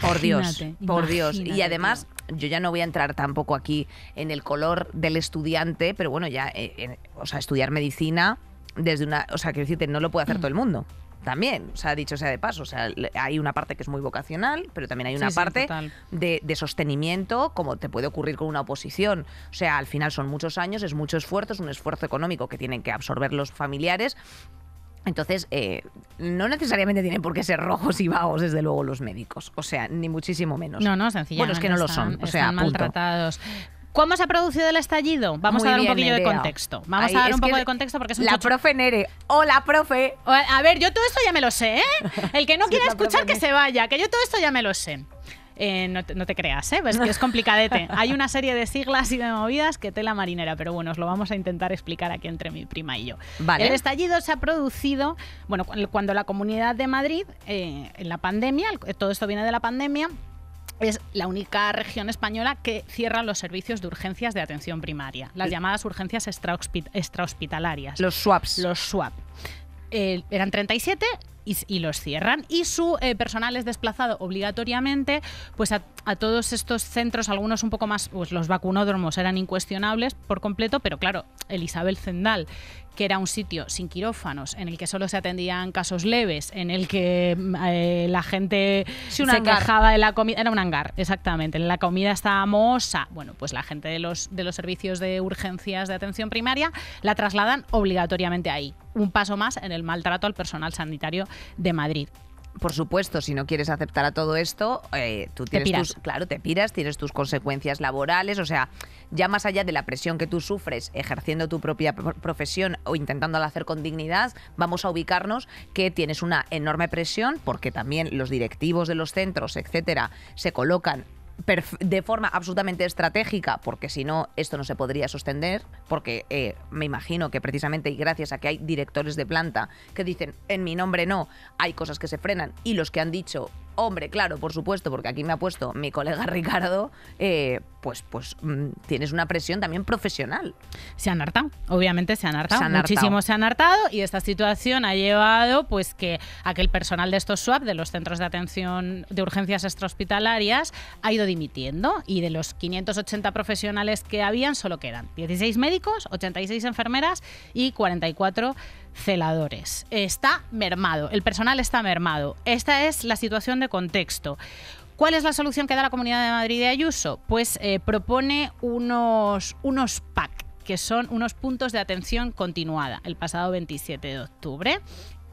por Dios, por Dios. Y además, yo ya no voy a entrar tampoco aquí en el color del estudiante, pero bueno, ya, eh, o sea, estudiar medicina desde una, o sea, quiero decirte, no lo puede hacer mm. todo el mundo también, o sea, dicho sea de paso, o sea, hay una parte que es muy vocacional, pero también hay una parte de, sostenimiento, como te puede ocurrir con una oposición. O sea, al final son muchos años, es mucho esfuerzo, es un esfuerzo económico que tienen que absorber los familiares entonces, eh, no necesariamente tienen por qué ser rojos y vagos, desde luego, los médicos. O sea, ni muchísimo menos. No, no, sencillamente. Bueno, es que no lo son. O sea, maltratados. ¿Cómo se ha producido el estallido? Vamos a dar un poquillo de contexto. Vamos a dar un poco de contexto porque es un La profe Nere. Hola, profe. A ver, yo todo esto ya me lo sé, ¿eh? (laughs) El que no quiera escuchar, que se vaya, que yo todo esto ya me lo sé. Eh, no, te, creas, ¿eh? es complicadete. (laughs) Hay una serie de siglas y de movidas que tela marinera, pero bueno, os lo vamos a intentar explicar aquí entre mi prima y yo. El estallido se ha producido, bueno, cuando la Comunidad de Madrid, eh, en la pandemia, eh, todo esto viene de la pandemia, es la única región española que cierra los servicios de urgencias de atención primaria, las llamadas urgencias extrahospitalarias. Los SWAPs. Los SWAP. eran 37, y, los cierran. Y su eh, personal es desplazado obligatoriamente pues a a todos estos centros, algunos un poco más, pues los vacunódromos eran incuestionables por completo, pero claro, el Isabel Zendal, que era un sitio sin quirófanos, en el que solo se atendían casos leves, en el que eh, la gente se quejaba de la comida. Era un hangar, exactamente. en La comida estaba mohosa. Bueno, pues la gente de los, de los servicios de urgencias de atención primaria la trasladan obligatoriamente ahí. Un paso más en el maltrato al personal sanitario de Madrid por supuesto, si no quieres aceptar a todo esto, eh, tú te tus, claro, te piras, tienes tus consecuencias laborales, o sea, ya más allá de la presión que tú sufres ejerciendo tu propia profesión o intentándola hacer con dignidad, vamos a ubicarnos que tienes una enorme presión porque también los directivos de los centros, etcétera, se colocan de forma absolutamente estratégica, porque si no, esto no se podría sostener, porque eh, me imagino que precisamente y gracias a que hay directores de planta que dicen, en mi nombre no, hay cosas que se frenan, y los que han dicho, Hombre, claro, por supuesto, porque aquí me ha puesto mi colega (laughs) Ricardo, eh, pues, pues mm, tienes una presión también profesional. Se han hartado, obviamente se han hartado. Muchísimo se han hartado y esta situación ha llevado pues que aquel personal de estos SWAP, de los centros de atención de urgencias extrahospitalarias, ha ido dimitiendo y de los 580 profesionales que habían solo quedan 16 médicos, 86 enfermeras y 44 celadores. Está mermado, el personal está mermado. Esta es la situación de contexto. ¿Cuál es la solución que da la Comunidad de Madrid de Ayuso? Pues eh, propone unos, unos PAC, que son unos puntos de atención continuada, el pasado 27 de octubre.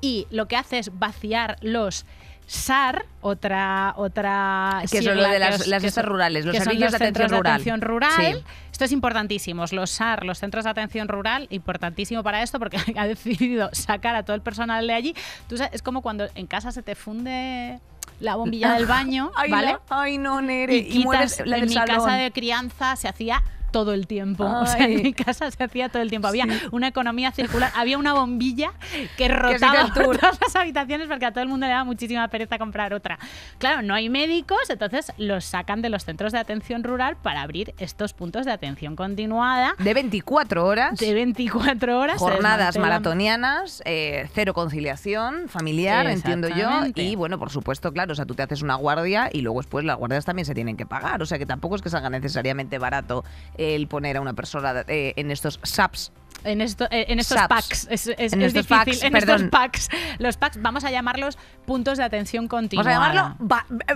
Y lo que hace es vaciar los SAR, otra otra que son de las, las rurales, los servicios de, atención rural. Esto es importantísimo, los SAR, los centros de atención rural, importantísimo para esto porque (laughs) ha decidido sacar a todo el personal de allí. Tú es como cuando en casa se te funde la bombilla del (laughs) baño, ay, ¿vale? ay, no, Nere. Y, la en mi casa de crianza se hacía todo el tiempo. O sea, en mi casa se hacía todo el tiempo. Había una economía circular, había una bombilla que rotaba (laughs) todas las habitaciones porque a todo el mundo le daba muchísima pereza comprar otra. Claro, no hay médicos, entonces los sacan de los centros de atención rural para abrir estos puntos de atención continuada. De 24 horas. De 24 horas. Jornadas maratonianas, eh, cero conciliación familiar, entiendo yo. Y bueno, por supuesto, claro, o sea, tú te haces una guardia y luego después pues, las guardias también se tienen que pagar. O sea, que tampoco es que salga necesariamente barato el poner a una persona eh, en estos SAPs en, esto, eh, en, estos packs. Es, es, difícil. en estos packs. Los packs, vamos a llamarlos puntos de atención continua. Vamos a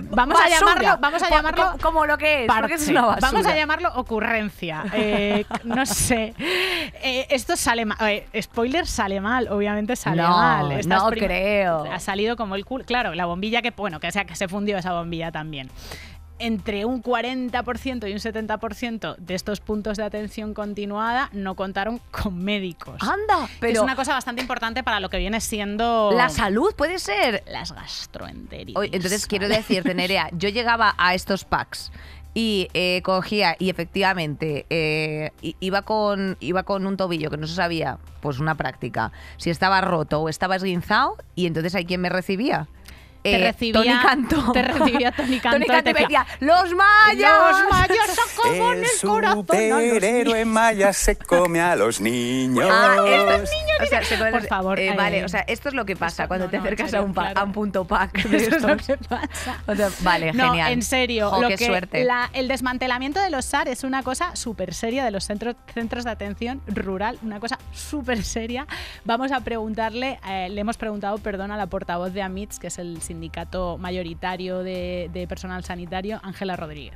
llamarlo. vamos a llamarlo. Vamos a llamarlo. Como, lo que es. Porque es una Vamos a llamarlo ocurrencia. Eh, (laughs) no sé. esto sale mal. spoiler sale mal. Obviamente sale mal. no creo. Ha salido como el culo. Claro, la bombilla que, bueno, que, sea, que se fundió esa bombilla también entre un 40% y un 70% de estos puntos de atención continuada no contaron con médicos. Anda, es una cosa bastante importante para lo que viene siendo la salud, puede ser las gastroenteritis. Entonces quiero decirte, Nerea, yo (laughs) llegaba a estos packs y eh, cogía y efectivamente eh, iba con iba con un tobillo que no se sabía pues una práctica si estaba roto o estaba esguinzado y entonces hay quien me recibía eh, (laughs) te recibía, Tony Canto. Te recibía Tony Canto. Tony Cantó y ¡Los mayas! ¡Los mayas son como (laughs) en el corazón! El superhéroe maya se come a los niños. Ah, estos niños! se Por favor. Eh, vale, o sea, esto es lo que pasa cuando te acercas a, un un punto pack. (laughs) pasa. vale, no, genial. en serio. qué suerte. el desmantelamiento de los SAR es una cosa súper seria de los centros, centros de atención rural, una cosa súper seria. Vamos a preguntarle, eh, le hemos preguntado, perdón, a la portavoz de AMITS, que es el sindicato mayoritario de, personal sanitario, Ángela Rodríguez.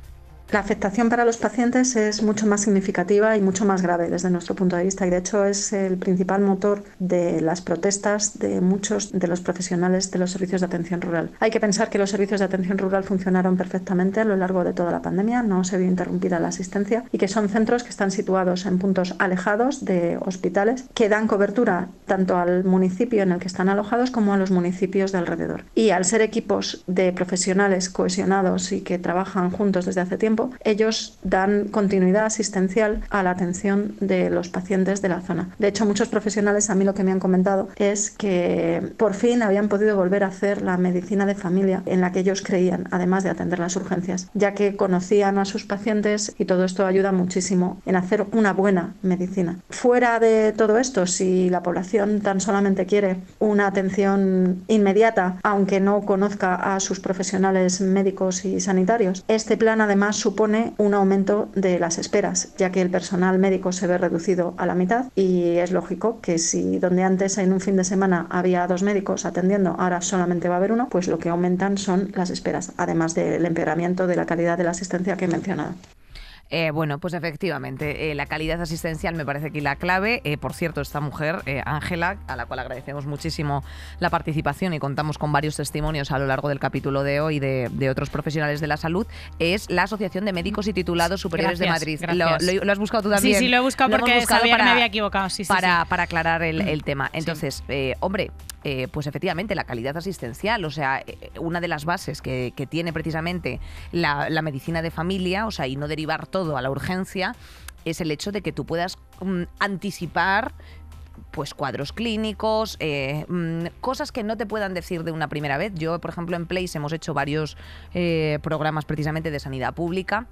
La afectación para los pacientes es mucho más significativa y mucho más grave desde nuestro punto de vista y de hecho es el principal motor de las protestas de muchos de los profesionales de los servicios de atención rural. Hay que pensar que los servicios de atención rural funcionaron perfectamente a lo largo de toda la pandemia, no se vio interrumpida la asistencia y que son centros que están situados en puntos alejados de hospitales que dan cobertura tanto al municipio en el que están alojados como a los municipios de alrededor. Y al ser equipos de profesionales cohesionados y que trabajan juntos desde hace tiempo, ellos dan continuidad asistencial a la atención de los pacientes de la zona. De hecho, muchos profesionales a mí lo que me han comentado es que por fin habían podido volver a hacer la medicina de familia en la que ellos creían, además de atender las urgencias, ya que conocían a sus pacientes y todo esto ayuda muchísimo en hacer una buena medicina. Fuera de todo esto, si la población tan solamente quiere una atención inmediata, aunque no conozca a sus profesionales médicos y sanitarios, este plan además supone un aumento de las esperas, ya que el personal médico se ve reducido a la mitad y es lógico que si donde antes en un fin de semana había dos médicos atendiendo, ahora solamente va a haber uno, pues lo que aumentan son las esperas, además del empeoramiento de la calidad de la asistencia que he mencionado. Eh, bueno, pues efectivamente, eh, la calidad asistencial me parece que la clave. Eh, por cierto, esta mujer, Ángela, a la cual agradecemos muchísimo la participación y contamos con varios testimonios a lo largo del capítulo de hoy de, otros profesionales de la salud, es la Asociación de Médicos y Titulados Superiores de Madrid. Lo, has buscado tú también? Sí, sí, lo he buscado porque sabía para, me había equivocado. para, aclarar el, el tema. Entonces, hombre, eh, pues efectivamente la calidad asistencial, o sea, eh, eh, una de las bases que, tiene precisamente la, medicina de familia, o sea, y no derivar todo a la urgencia, es el hecho de que tú puedas mm, anticipar pues cuadros clínicos, mm, cosas que no te puedan decir de una primera vez. Yo, por ejemplo, en Place hemos hecho varios programas precisamente de sanidad pública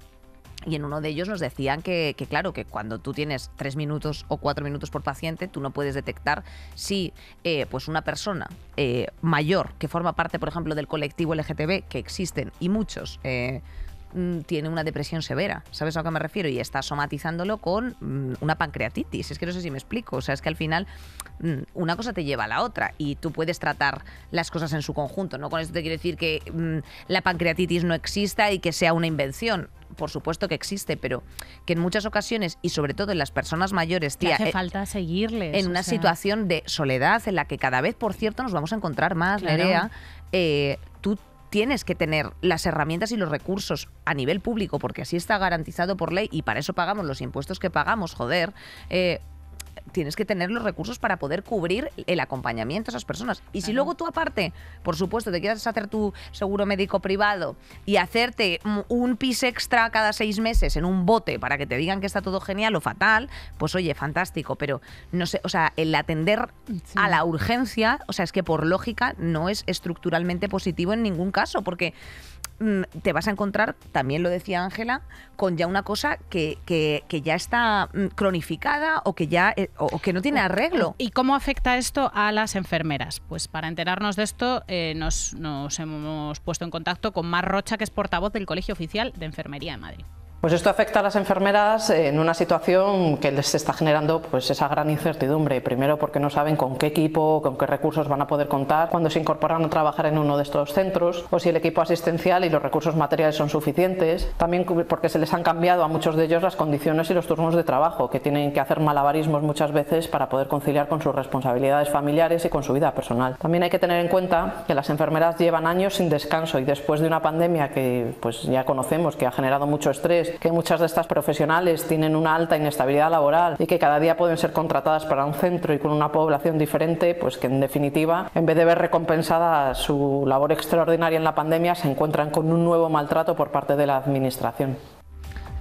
y en uno de ellos nos decían que, claro, que cuando tú tienes tres minutos o cuatro minutos por paciente, tú no puedes detectar si eh, pues una persona eh, mayor que forma parte, por ejemplo, del colectivo LGTB, que existen y muchos eh, Mm, tiene una depresión severa, ¿sabes a lo me refiero? Y está somatizándolo con mm, una pancreatitis. Es que no sé si me explico. O sea, es que al final mm, una cosa te lleva a la otra y tú puedes tratar las cosas en su conjunto. No con esto te quiero decir que la pancreatitis no exista y que sea una invención por supuesto que existe, pero que en muchas ocasiones y sobre todo en las personas mayores, tía, hace eh, falta seguirles en una situación de soledad en la que cada vez, por cierto, nos vamos a encontrar más, la idea tienes que tener las herramientas y los recursos a nivel público, porque así está garantizado por ley y para eso pagamos los impuestos que pagamos, joder, eh, tienes que tener los recursos para poder cubrir el acompañamiento a esas personas. Y si luego tú aparte, por supuesto, te quieres hacer tu seguro médico privado y hacerte un pis extra cada seis meses en un bote para que te digan que está todo genial o fatal, pues oye, fantástico, pero no sé, o sea, el atender a la urgencia, o sea, es que por lógica no es estructuralmente positivo en ningún caso, porque Mm, te vas a encontrar, también lo decía Ángela, con ya una cosa que, que, ya está mm, cronificada o que ya eh, que no tiene arreglo. ¿Y cómo afecta esto a las enfermeras? Pues para enterarnos de esto eh, nos, nos hemos puesto en contacto con Mar Rocha, que es portavoz del Colegio Oficial de Enfermería de Madrid. Pues esto afecta a las enfermeras en una situación que les está generando pues esa gran incertidumbre, primero porque no saben con qué equipo, con qué recursos van a poder contar cuando se incorporan a trabajar en uno de estos centros o si el equipo asistencial y los recursos materiales son suficientes, también porque se les han cambiado a muchos de ellos las condiciones y los turnos de trabajo, que tienen que hacer malabarismos muchas veces para poder conciliar con sus responsabilidades familiares y con su vida personal. También hay que tener en cuenta que las enfermeras llevan años sin descanso y después de una pandemia que pues ya conocemos que ha generado mucho estrés que muchas de estas profesionales tienen una alta inestabilidad laboral y que cada día pueden ser contratadas para un centro y con una población diferente, pues que en definitiva, en vez de ver recompensada su labor extraordinaria en la pandemia, se encuentran con un nuevo maltrato por parte de la Administración.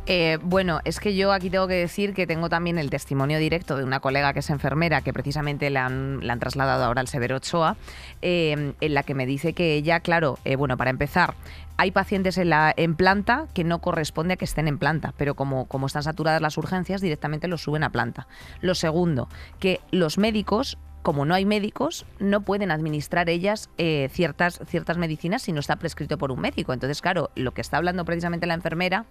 Eh, bueno, es que yo aquí tengo que decir que tengo también el testimonio directo de una colega que es enfermera, que precisamente la han, trasladado ahora al Severo Ochoa, eh, en la que me dice que ella, claro, eh, bueno, para empezar, hay pacientes en, planta que no corresponde a que estén en planta, pero como, como están saturadas las urgencias, directamente los suben a planta. Lo segundo, que los médicos como no hay médicos, no pueden administrar ellas ciertas, ciertas medicinas si no está prescrito por un médico. Entonces, claro, lo que está hablando precisamente la enfermera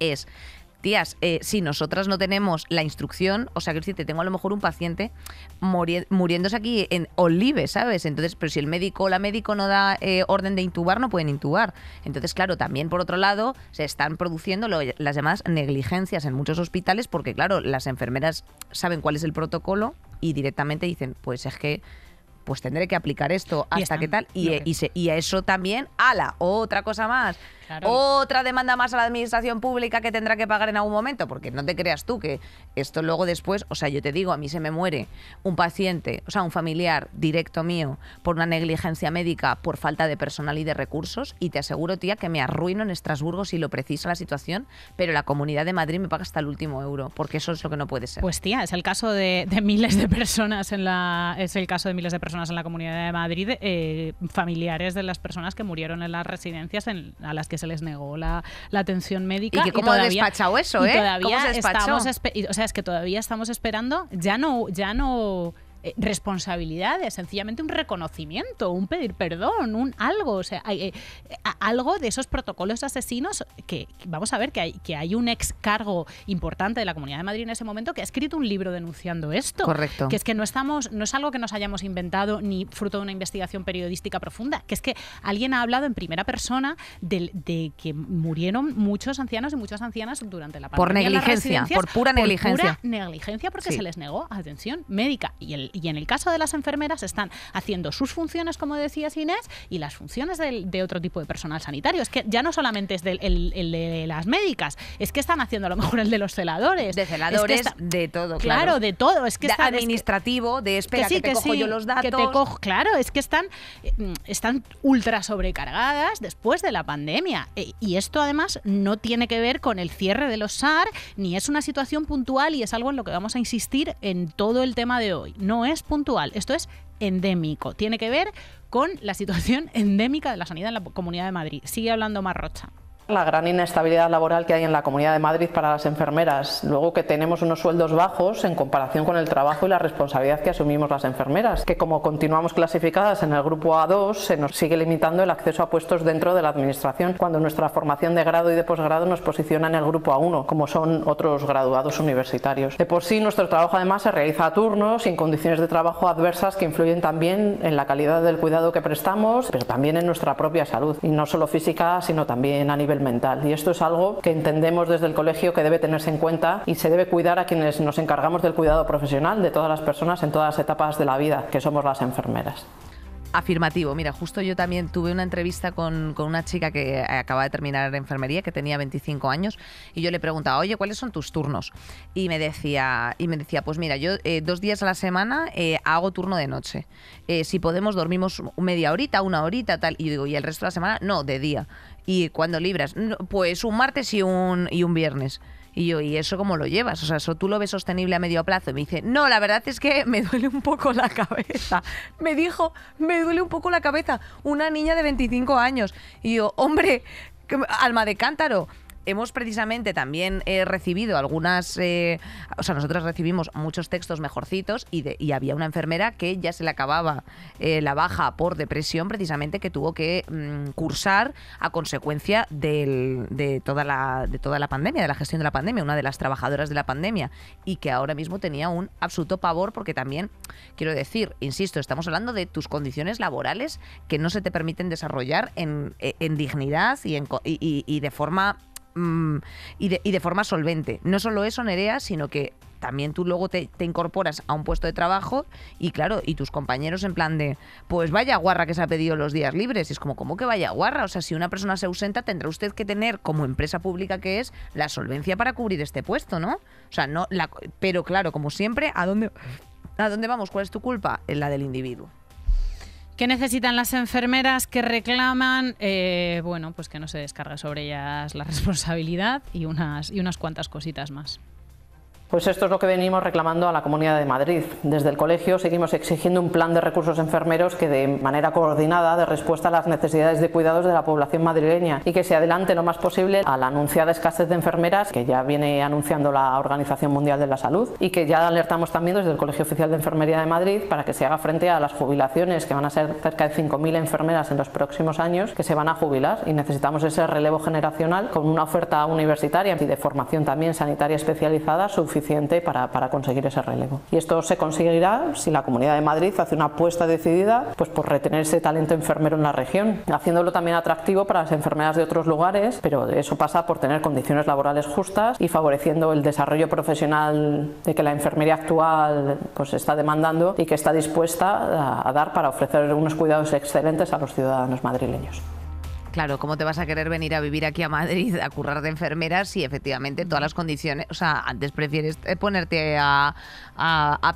es tías, eh, si nosotras no tenemos la instrucción, o sea, que si te tengo a lo mejor un paciente muriéndose aquí en olive, ¿sabes? Entonces, pero si el médico o la médico no da eh, orden de intubar, no pueden intubar. Entonces, claro, también por otro lado, se están produciendo las llamadas negligencias en muchos hospitales porque, claro, las enfermeras saben cuál es el protocolo y directamente dicen, pues es que pues tendré que aplicar esto hasta qué tal y, e, y a eso también, ala, otra cosa más otra demanda más a la administración pública que tendrá que pagar en algún momento, porque no te creas tú que esto luego después, o sea, yo te digo, a mí se me muere un paciente, o sea, un familiar directo mío por una negligencia médica, por falta de personal y de recursos, y te aseguro, tía, que me arruino en Estrasburgo si lo precisa la situación, pero la comunidad de Madrid me paga hasta el último euro, porque eso es lo que no puede ser. Pues tía, es el caso de, miles de personas en la es el caso de miles de personas en la comunidad de Madrid, eh, familiares de las personas que murieron en las residencias a las que se les negó la, atención médica. ¿Y que cómo despachado eso, eh? todavía estamos, o sea, es que todavía estamos esperando, ya no, ya no eh, responsabilidades, sencillamente un reconocimiento, un pedir perdón, un algo, o sea, eh, algo de esos protocolos asesinos que vamos a ver que hay, que hay un ex cargo importante de la Comunidad de Madrid en ese momento que ha escrito un libro denunciando esto. Correcto. Que es que no estamos, no es algo que nos hayamos inventado ni fruto de una investigación periodística profunda, que es que alguien ha hablado en primera persona de, que murieron muchos ancianos y muchas ancianas durante la pandemia. Por negligencia, por pura por negligencia. Pura negligencia porque se les negó atención médica y el y en el caso de las enfermeras están haciendo sus funciones, como decía Inés, y las funciones de otro tipo de personal sanitario. Es que ya no solamente es el, de las médicas, es que están haciendo a lo mejor el de los celadores. De celadores, de todo, claro. de todo. Es que de administrativo, de espera, que, cojo yo los datos. claro, es que están, eh, están ultra sobrecargadas después de la pandemia. E, y esto además no tiene que ver con el cierre de los SAR, ni es una situación puntual y es algo en lo que vamos a insistir en todo el tema de hoy. No es puntual, esto es endémico. Tiene que ver con la situación (laughs) endémica de la sanidad en la Comunidad de Madrid. Sigue hablando Marrocha la gran inestabilidad laboral que hay en la Comunidad de Madrid para las enfermeras, luego que tenemos unos sueldos bajos en comparación con el trabajo y la responsabilidad que asumimos las enfermeras, que como continuamos clasificadas en el grupo A2 se nos sigue limitando el acceso a puestos dentro de la administración cuando nuestra formación de grado y de posgrado nos posiciona en el grupo A1, como son otros graduados universitarios. De por sí nuestro trabajo además se realiza a turnos y en condiciones de trabajo adversas que influyen también en la calidad del cuidado que prestamos, pero también en nuestra propia salud, y no solo física, sino también a nivel mental. Y esto es algo que entendemos desde el colegio que debe tenerse en cuenta y se debe cuidar a quienes nos encargamos del cuidado profesional de todas las personas en todas las etapas de la vida, que somos las enfermeras. Afirmativo. Mira, justo yo también tuve una entrevista con, una chica que acaba de terminar enfermería, que tenía 25 años, y yo le preguntaba, oye, ¿cuáles son tus turnos? Y me decía, y me decía pues mira, yo eh, dos días a la semana eh, hago turno de noche. Eh, si podemos, dormimos media horita, una horita, tal. Y digo, ¿y el resto de la semana? No, de día. ¿Y cuándo libras? pues un martes y un, y un viernes. Y yo, ¿y eso cómo lo llevas? O sea, eso tú lo ves sostenible a medio plazo. Y me dice, no, la verdad es que me (laughs) duele un poco la cabeza. Me dijo, me duele un poco la cabeza. Una niña de 25 años. Y yo, hombre, alma de cántaro hemos precisamente también eh, recibido algunas, eh, o sea, nosotros recibimos muchos textos mejorcitos y, había una enfermera que ya se le acababa eh, la baja por depresión precisamente que tuvo que mm, cursar a consecuencia de, toda la, de toda la pandemia, de la gestión de la pandemia, una de las trabajadoras de la pandemia y que ahora mismo tenía un absoluto pavor porque también, quiero decir, insisto, estamos hablando de tus condiciones laborales que no se te permiten desarrollar en, dignidad y, y de forma Mm, y, de, y de forma solvente. No solo eso, Nerea, sino que también tú luego te, incorporas a un puesto de trabajo y claro, y tus compañeros en plan de, pues vaya guarra que se ha pedido los días libres. es como, ¿cómo que vaya guarra? O sea, si una persona se ausenta, tendrá usted que tener, como empresa pública que es, la solvencia para cubrir este puesto, ¿no? O sea, no, la, pero claro, como siempre, ¿a dónde, ¿a dónde vamos? ¿Cuál es tu culpa? En la del individuo. ¿Qué necesitan las enfermeras que reclaman? Eh, bueno, pues que no se descargue sobre ellas la (laughs) responsabilidad y unas, y unas cuantas cositas más. Pues esto es lo que venimos reclamando a la Comunidad de Madrid. Desde el colegio seguimos exigiendo un plan de recursos enfermeros que de manera coordinada dé respuesta a las necesidades de cuidados de la población madrileña y que se adelante lo más posible a la anunciada escasez de enfermeras que ya viene anunciando la Organización Mundial de la Salud y que ya alertamos también desde el Colegio Oficial de Enfermería de Madrid para que se haga frente a las jubilaciones que van a ser cerca de 5.000 enfermeras en los próximos años que se van a jubilar y necesitamos ese relevo generacional con una oferta universitaria y de formación también sanitaria especializada suficiente para, conseguir ese relevo. Y esto se conseguirá si la Comunidad de Madrid hace una apuesta decidida pues, por retener ese talento enfermero en la región, haciéndolo también atractivo para las enfermeras de otros lugares, pero eso pasa por tener condiciones laborales justas y favoreciendo el desarrollo profesional de que la enfermería actual pues, está demandando y que está dispuesta a dar para ofrecer unos cuidados excelentes a los ciudadanos madrileños. Claro, ¿cómo te vas a querer venir a vivir aquí a Madrid a currar de enfermeras si efectivamente todas las condiciones, o sea, antes prefieres eh, ponerte a,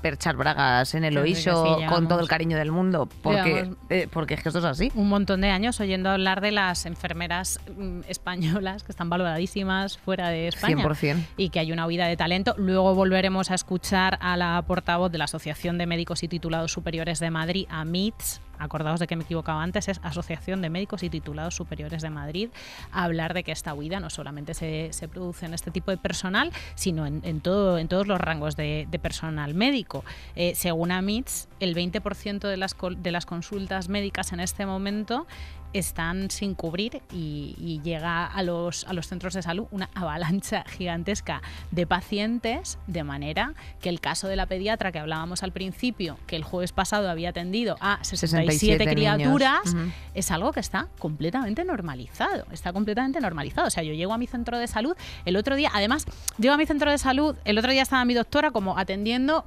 perchar bragas en el oíso con todo el cariño del mundo, porque, eh, porque es que esto es así. Un montón de años oyendo hablar de las enfermeras mm, españolas que están valoradísimas fuera de España 100%. y que hay una huida de talento. Luego volveremos a escuchar a la portavoz de la Asociación de Médicos y Titulados Superiores de Madrid, a AMITS, acordaos de que me he equivocado antes, es Asociación de Médicos y Titulados Superiores de Madrid, a hablar de que esta huida no solamente se, produce en este tipo de personal, sino en, todo, en todos los rangos de, personal médico. Eh, según AMITS, el 20% las, de las consultas médicas en este momento están sin cubrir y, llega a los, a los centros de salud una avalancha gigantesca de pacientes, de manera que el caso de la pediatra que hablábamos al principio, que el jueves pasado había atendido a 67, criaturas, es algo que está completamente normalizado. Está completamente normalizado. O sea, yo llego a mi centro de salud el otro día, además, llego a mi centro de salud, el otro día estaba mi doctora como atendiendo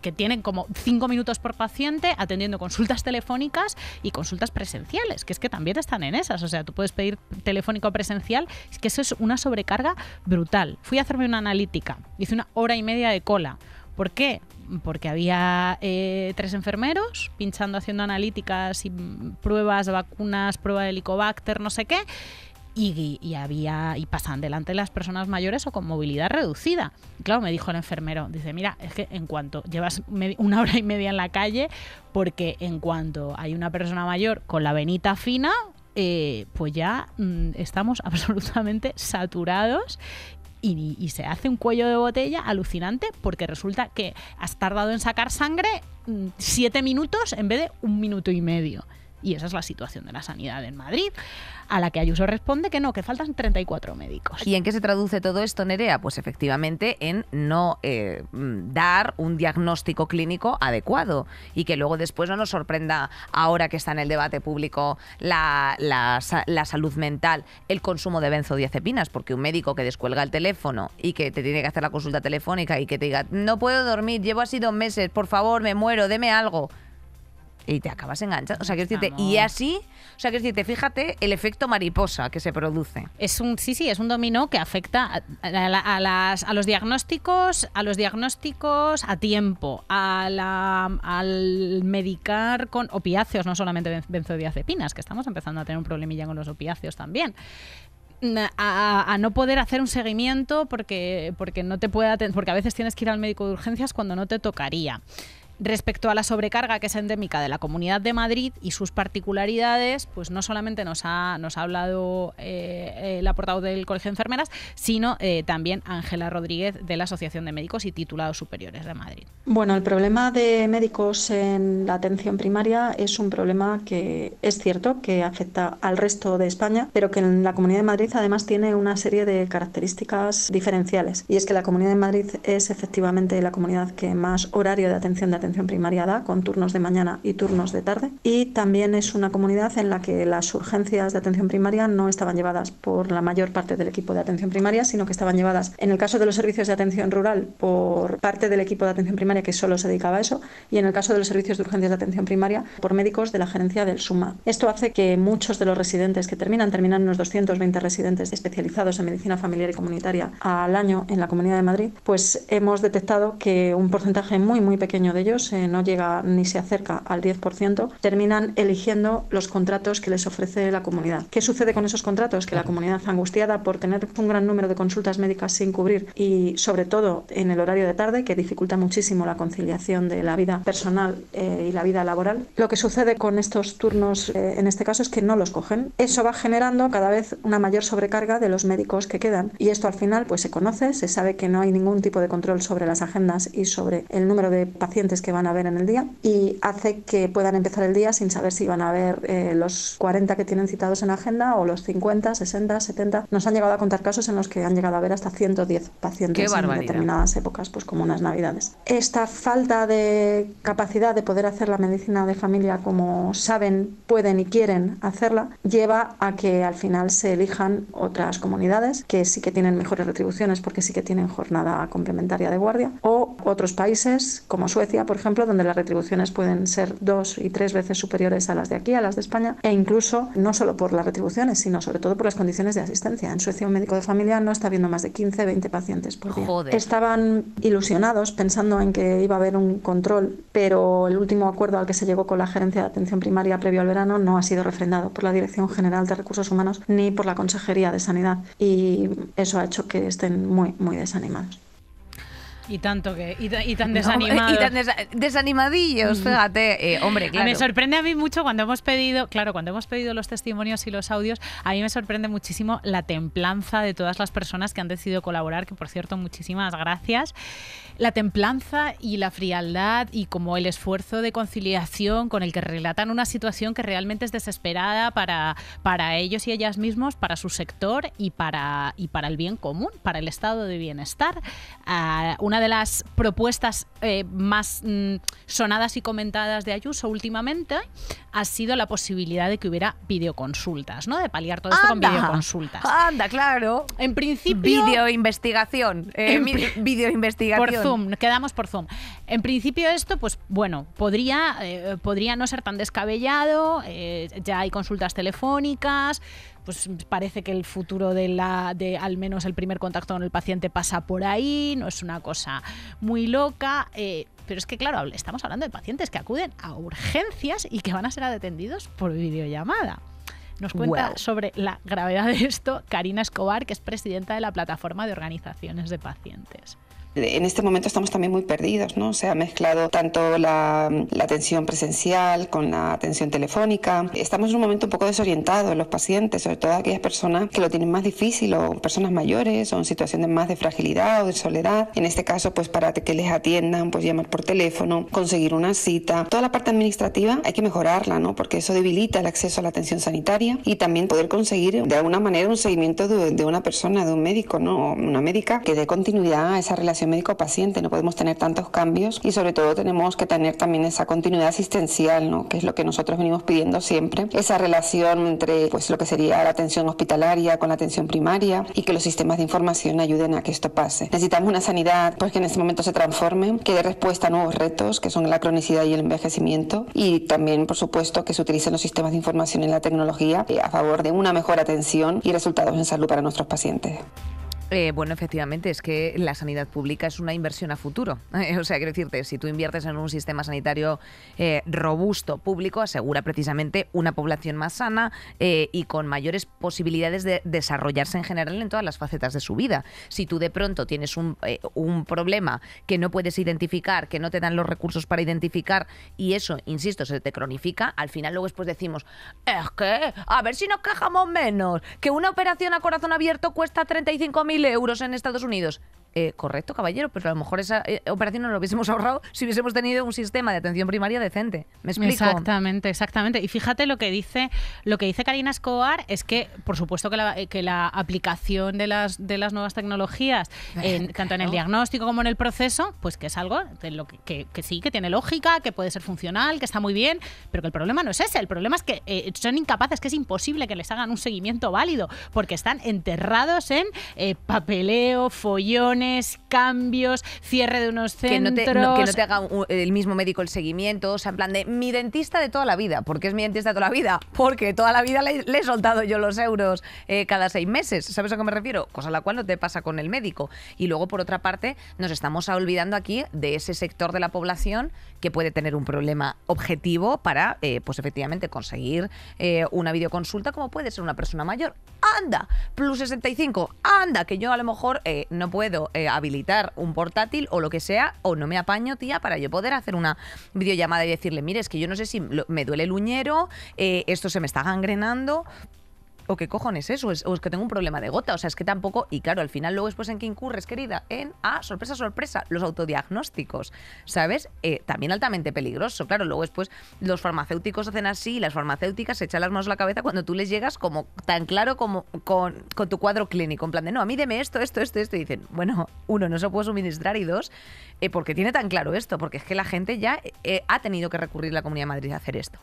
que tienen como cinco minutos por paciente atendiendo consultas telefónicas y consultas presenciales, que es que también están en esas. O sea, tú puedes pedir telefónico presencial, es que eso es una sobrecarga brutal. Fui a hacerme una analítica, hice una hora y media de cola. ¿Por qué? Porque había eh, tres enfermeros pinchando, haciendo analíticas y pruebas, vacunas, prueba de helicobacter, no sé qué y, y, había, y pasan delante de las personas mayores o con movilidad reducida. claro, me dijo el enfermero, dice, mira, es que en cuanto llevas una hora y media en la calle, porque en cuanto hay una persona mayor con la venita fina, eh, pues ya mm, estamos (laughs) absolutamente saturados y, se hace un cuello de botella alucinante porque resulta que has tardado en sacar sangre mm, siete minutos en vez de un minuto y medio. Y esa es la situación de la sanidad en Madrid, a la que Ayuso responde que no, que faltan 34 médicos. ¿Y en qué se traduce todo esto, Nerea? Pues efectivamente en no eh, dar un diagnóstico clínico adecuado y que luego después no nos sorprenda, ahora que está en el debate público, la, la, la salud mental, el consumo de benzodiazepinas, porque un médico que descuelga el teléfono y que te tiene que hacer la consulta telefónica y que te diga, no puedo dormir, llevo así dos meses, por favor, me muero, deme algo y te acabas enganchando. O sea, quiero decirte, y así, o sea, quiero decirte, fíjate el efecto mariposa que se produce. Es un, sí, sí, es un dominó que afecta a, las, los diagnósticos, a los diagnósticos a tiempo, al medicar con opiáceos, no solamente benzodiazepinas, que estamos empezando a tener un problemilla con los opiáceos también. Mm, a, no poder hacer un seguimiento porque, porque no te puede porque a veces tienes que ir al médico de urgencias cuando no te tocaría. Respecto a la sobrecarga que es endémica de la Comunidad de Madrid y sus particularidades, pues no solamente nos ha, nos ha hablado eh, el eh, aportado del Colegio de Enfermeras, sino eh, también Ángela Rodríguez de la Asociación de Médicos y Titulados Superiores de Madrid. Bueno, el problema de médicos en la atención primaria es un problema que es cierto que afecta al resto de España, pero que en la Comunidad de Madrid además tiene una serie de características diferenciales. Y es que la Comunidad de Madrid es efectivamente la comunidad que más horario de atención de atención atención primaria da, con turnos de mañana y turnos de tarde. Y también es una comunidad en la que las urgencias de atención primaria no estaban llevadas por la mayor parte del equipo de atención primaria, sino que estaban llevadas, en el caso de los servicios de atención rural, por parte del equipo de atención primaria que solo se dedicaba a eso, y en el caso de los servicios de urgencias de atención primaria, por médicos de la gerencia del SUMA. Esto hace que muchos de los residentes que terminan, terminan unos 220 residentes especializados en medicina familiar y comunitaria al año en la Comunidad de Madrid, pues hemos detectado que un porcentaje muy, muy pequeño de ellos eh, no llega ni se acerca al 10%, terminan eligiendo los contratos que les ofrece la comunidad. ¿Qué sucede con esos contratos? Que la comunidad angustiada por tener un gran número de consultas médicas sin cubrir y sobre todo en el horario de tarde, que dificulta muchísimo la conciliación de la vida personal eh, y la vida laboral, lo que sucede con estos turnos eh, en este caso es que no los cogen. Eso va generando cada vez una mayor sobrecarga de los médicos que quedan y esto al final pues se conoce, se sabe que no hay ningún tipo de control sobre las agendas y sobre el número de pacientes que van a ver en el día y hace que puedan empezar el día sin saber si van a ver eh, los 40 que tienen citados en la agenda o los 50, 60, 70. Nos han llegado a contar casos en los que han llegado a ver hasta 110 pacientes en determinadas épocas, pues como unas navidades. Esta falta de capacidad de poder hacer la medicina de familia como saben, pueden y quieren hacerla, lleva a que al final se elijan otras comunidades que sí que tienen mejores retribuciones porque sí que tienen jornada complementaria de guardia o otros países, como Suecia, por ejemplo, donde las retribuciones pueden ser dos y tres veces superiores a las de aquí, a las de España, e incluso no solo por las retribuciones, sino sobre todo por las condiciones de asistencia. En Suecia un médico de familia no está viendo más de 15, 20 pacientes por día. Estaban ilusionados pensando en que iba a haber un control, pero el último acuerdo al que se llegó con la gerencia de atención primaria previo al verano no ha sido refrendado por la Dirección General de Recursos Humanos ni por la Consejería de Sanidad y eso ha hecho que estén muy, muy desanimados. Y tanto que, tan desanimados. y tan (laughs) desanimadillos, mm. fíjate. Eh, hombre, Me sorprende a mí mucho cuando hemos pedido, claro, cuando hemos pedido los testimonios y los audios, a mí me sorprende muchísimo la templanza de todas las personas que han decidido colaborar, que por cierto, muchísimas gracias. La templanza y la frialdad y como el esfuerzo de conciliación con el que relatan una situación que realmente es desesperada para, para ellos y ellas mismos, para su sector y para, y para el bien común, para el estado de bienestar. Ah, una de las propuestas eh, más mm, sonadas y comentadas de Ayuso últimamente ha sido la posibilidad de que hubiera videoconsultas, ¿no? De paliar todo esto con videoconsultas. Anda, claro. En principio. Videoinvestigación. Eh, videoinvestigación. Zoom, quedamos por Zoom. En principio esto, pues bueno, podría, eh, podría no ser tan descabellado, eh, ya hay consultas telefónicas, pues parece que el futuro de la de al menos el primer contacto con el paciente pasa por ahí, no es una cosa muy loca, eh, pero es que claro, estamos hablando de pacientes que acuden a urgencias y que van a ser atendidos por videollamada. Nos cuenta sobre la gravedad de esto Karina Escobar, que es presidenta de la plataforma de organizaciones de pacientes en este momento estamos también muy perdidos, ¿no? Se ha mezclado tanto la, atención presencial con la atención telefónica. Estamos en un momento un poco desorientado los pacientes, sobre todo aquellas personas que lo tienen más difícil o personas mayores o en situaciones más de fragilidad o de soledad. En este caso, pues para que les atiendan, pues llamar por teléfono, conseguir una cita. Toda la parte administrativa hay que mejorarla, ¿no? Porque eso debilita el acceso a la atención sanitaria y también poder conseguir de alguna manera un seguimiento de, una persona, de un médico, ¿no? una médica que dé continuidad a esa relación médico-paciente, no podemos tener tantos cambios y sobre todo tenemos que tener también esa continuidad asistencial, ¿no? que es lo que nosotros venimos pidiendo siempre, esa relación entre pues, lo que sería la atención hospitalaria con la atención primaria y que los sistemas de información ayuden a que esto pase. Necesitamos una sanidad pues, que en este momento se transforme, que dé respuesta a nuevos retos, que son la cronicidad y el envejecimiento, y también, por supuesto, que se utilicen los sistemas de información y la tecnología eh, a favor de una mejor atención y resultados en salud para nuestros pacientes. Eh, bueno, efectivamente, es que la sanidad pública es una inversión a futuro. (laughs) o sea, quiero decirte, si tú inviertes en un sistema sanitario eh, robusto, público, asegura precisamente una población más sana eh, y con mayores posibilidades de desarrollarse en general en todas las facetas de su vida. Si tú de pronto tienes un, un problema que no puedes identificar, que no te dan los recursos para identificar y eso, insisto, se te cronifica, al final luego después decimos, es que, a ver si nos quejamos menos, que una operación a corazón abierto cuesta 35.000 euros en Estados Unidos. Eh, correcto, caballero, pero a lo mejor esa eh, operación no lo hubiésemos (laughs) ahorrado si hubiésemos tenido un sistema de atención primaria decente. Exactamente, exactamente. Y fíjate lo que dice, lo que dice Karina Escobar es que, por supuesto, que la, eh, aplicación de las, de las nuevas tecnologías, (laughs) tanto en el diagnóstico como en el proceso, pues que es algo que, que, sí, que tiene lógica, que puede ser funcional, que está muy bien, pero que el problema no es ese. El problema es que son incapaces, que es imposible que les hagan un seguimiento válido, porque están enterrados en papeleo, follones cambios, cierre de unos centros. Que no te, haga el mismo médico el seguimiento, o sea, en plan de mi dentista de toda la vida. ¿Por qué es mi dentista de toda la vida? Porque toda la vida le, he soltado yo los euros eh, cada seis meses. ¿Sabes a qué me refiero? Cosa a la cual no te pasa con el médico. Y luego, por otra parte, nos estamos olvidando aquí de ese sector de la población que puede tener un problema objetivo para, eh, pues efectivamente, conseguir eh, una videoconsulta como puede ser una persona mayor. ¡Anda! Plus 65. ¡Anda! Que yo a lo mejor no puedo eh, habilitar un portátil o lo que sea, o no me apaño, tía, para yo poder hacer una videollamada y decirle, mire, es que yo no sé si me duele el uñero, eh, esto se me está gangrenando o qué cojones es, o es, o es que tengo un problema de gota, o sea, es que tampoco, y claro, al final luego después en qué incurres, querida, en, ah, sorpresa, sorpresa, los autodiagnósticos, ¿sabes? Eh, también altamente peligroso, claro, luego después los farmacéuticos hacen así, y las farmacéuticas se echan las manos a la cabeza cuando tú les llegas como tan claro como con, tu cuadro clínico, en plan de, no, a mí deme esto, esto, esto, esto, y dicen, bueno, uno, no se puede suministrar, y dos, eh, porque tiene tan claro esto, porque es que la gente ya eh, ha tenido que recurrir a la Comunidad de Madrid a hacer esto.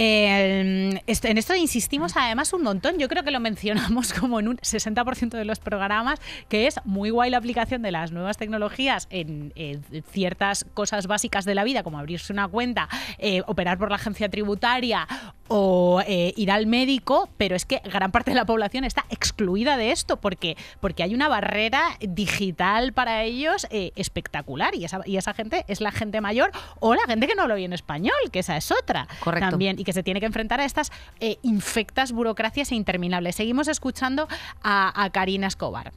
Eh, en esto insistimos además un montón. Yo creo que lo mencionamos (laughs) como en un 60% de los programas, que es muy guay la aplicación de las nuevas tecnologías en, ciertas cosas básicas de la vida, como abrirse una cuenta, eh, operar por la agencia tributaria o eh, ir al médico, pero es que gran parte de la población está excluida de esto porque, porque hay una barrera digital para ellos espectacular y esa, gente es la gente mayor o la gente que no lo habla en español, que esa es otra. Correcto. También, que se tiene que enfrentar a estas eh, infectas burocracias e interminables. Seguimos escuchando a, a Karina Escobar.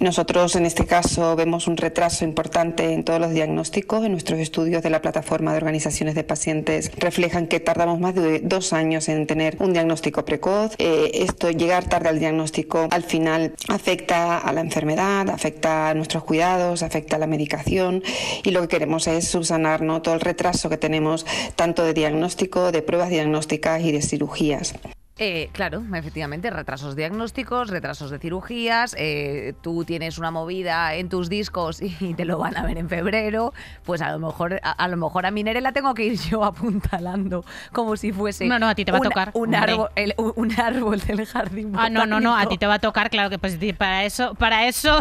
Nosotros en este caso vemos un retraso importante en todos los diagnósticos. En nuestros estudios de la plataforma de organizaciones de pacientes reflejan que tardamos más de dos años en tener un diagnóstico precoz. Eh, esto, llegar tarde al diagnóstico, al final afecta a la enfermedad, afecta a nuestros cuidados, afecta a la medicación y lo que queremos es subsanar ¿no? todo el retraso que tenemos tanto de diagnóstico, de pruebas diagnósticas y de cirugías. Eh, claro, efectivamente, retrasos diagnósticos, retrasos de cirugías, eh, tú tienes una movida en tus discos (laughs) y te lo van a ver en febrero, pues a lo mejor a, lo mejor a la tengo que ir yo (laughs) apuntalando como si fuese No, no, a ti te va a tocar. Un árbol, un árbol, del jardín. Ah, no, no, no, a ti te va a tocar, claro que pues para eso, (laughs) para eso,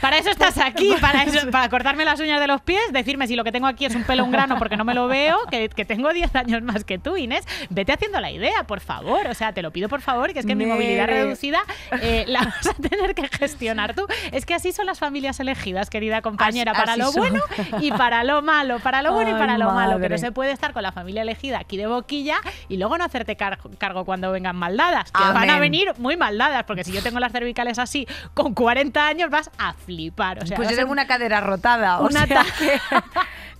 para eso, estás aquí, para eso, para cortarme las uñas de los pies, decirme si lo que tengo aquí es un pelo un grano porque no me lo veo, que, que tengo 10 años más que tú, Inés, vete haciendo la idea, por favor o sea, te lo pido por favor, que es que mi movilidad reducida eh, la vas a tener que gestionar tú. Es que así son las familias elegidas, querida compañera, para lo bueno y para lo malo, para lo bueno y para lo malo, que no se puede estar con la familia elegida aquí de boquilla y luego no hacerte cargo cuando vengan maldadas, que van a venir muy maldadas, porque si yo tengo las cervicales así con 40 años vas a flipar. pues yo tengo una cadera rotada, (laughs)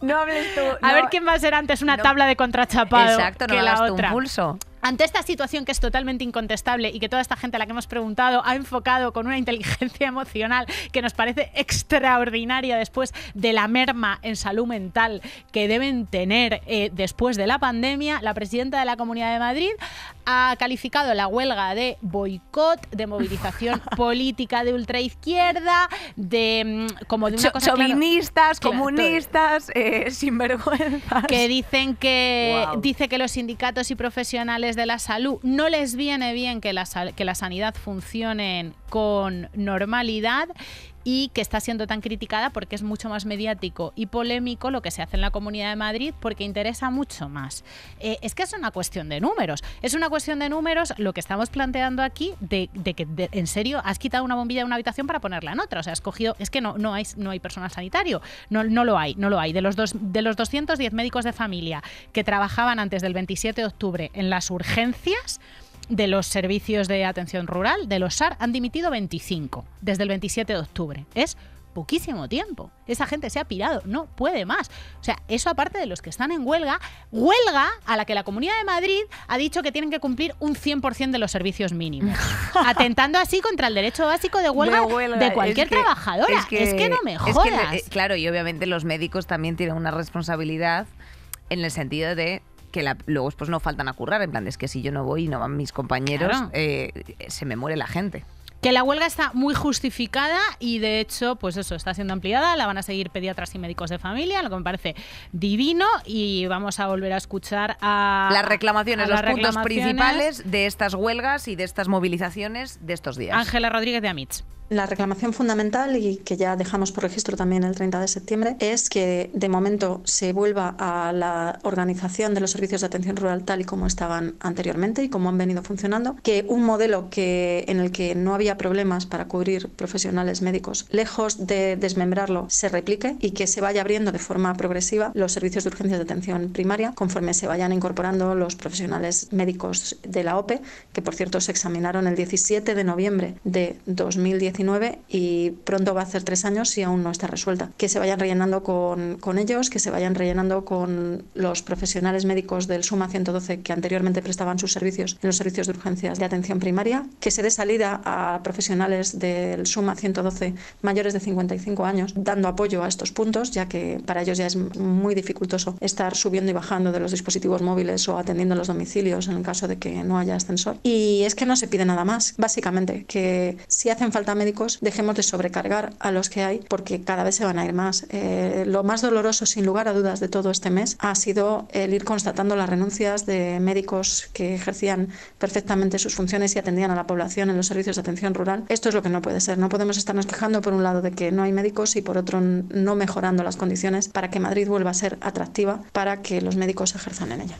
No hables tú. A ver quién va a ser antes una tabla de contrachapado. Exacto, no que la otra. un pulso ante esta situación que es totalmente incontestable y que toda esta gente a la que hemos preguntado ha enfocado con una (laughs) inteligencia emocional que nos parece extraordinaria después de la merma en salud mental que deben tener eh, después de la pandemia, la presidenta de la Comunidad de Madrid ha calificado la huelga de boicot, de movilización (laughs) política de ultraizquierda, de mm, como de comunistas, eh, (laughs) sinvergüenzas que dicen que dice que los sindicatos y profesionales de la salud no les viene bien que la, que la sanidad funcione con normalidad y que está siendo tan criticada porque es mucho más mediático y polémico lo que se hace en la Comunidad de Madrid porque interesa mucho más. Eh, es que es una cuestión de números, es una cuestión de números lo que estamos planteando aquí de, que en serio has quitado una bombilla de una habitación para ponerla en otra, o sea, has cogido, es que no, no, hay, no hay personal sanitario, no, no lo hay, no lo hay. De los, dos, de los 210 médicos de familia que trabajaban antes del 27 de octubre en las urgencias, de los servicios de atención rural, de los SAR, han dimitido 25 desde el 27 de octubre. Es poquísimo tiempo. Esa gente se ha pirado, no puede más. O sea, eso aparte de los que están en huelga, huelga a la que la Comunidad de Madrid ha dicho que tienen que cumplir un 100% de los servicios mínimos, (laughs) atentando así contra el derecho básico de huelga de, cualquier trabajadora. Es que, no me claro, y obviamente los médicos también tienen una responsabilidad en el sentido de que luego pues no faltan a currar, en plan, es que si yo no voy y no van mis compañeros, eh, se me muere la gente. Que la huelga está muy justificada y de hecho, pues eso, está siendo ampliada, la van a seguir pediatras y médicos de familia, lo que me parece divino y vamos a volver a escuchar a... Las reclamaciones, los puntos principales de estas huelgas y de estas movilizaciones de estos días. Ángela Rodríguez de Amitz. La reclamación fundamental, y que ya dejamos por registro también el 30 de septiembre, es que de momento se vuelva a la organización de los servicios de atención rural tal y como estaban anteriormente y como han venido funcionando, que un modelo que, en el que no había problemas para cubrir profesionales médicos, lejos de desmembrarlo, se replique y que se vaya abriendo de forma progresiva los servicios de urgencias de atención primaria conforme se vayan incorporando los profesionales médicos de la OPE, que por cierto se examinaron el 17 de noviembre de 2019 y pronto va a ser tres años y aún no está resuelta. Que se vayan rellenando con, con ellos, que se vayan rellenando con los profesionales médicos del SUMA 112 que anteriormente prestaban sus servicios en los servicios de urgencias de atención primaria, que se dé salida a profesionales del SUMA 112 mayores de 55 años dando apoyo a estos puntos, ya que para ellos ya es muy dificultoso estar subiendo y bajando de los dispositivos móviles o atendiendo los domicilios en el caso de que no haya ascensor. Y es que no se pide nada más, básicamente, que si hacen falta médicos dejemos de sobrecargar a los que hay porque cada vez se van a ir más. Eh, lo más doloroso, sin lugar a dudas, de todo este mes ha sido el ir constatando las renuncias de médicos que ejercían perfectamente sus funciones y atendían a la población en los servicios de atención rural. Esto es lo que no puede ser. No podemos estarnos quejando, por un lado, de que no hay médicos y, por otro, no mejorando las condiciones para que Madrid vuelva a ser atractiva para que los médicos ejerzan en ella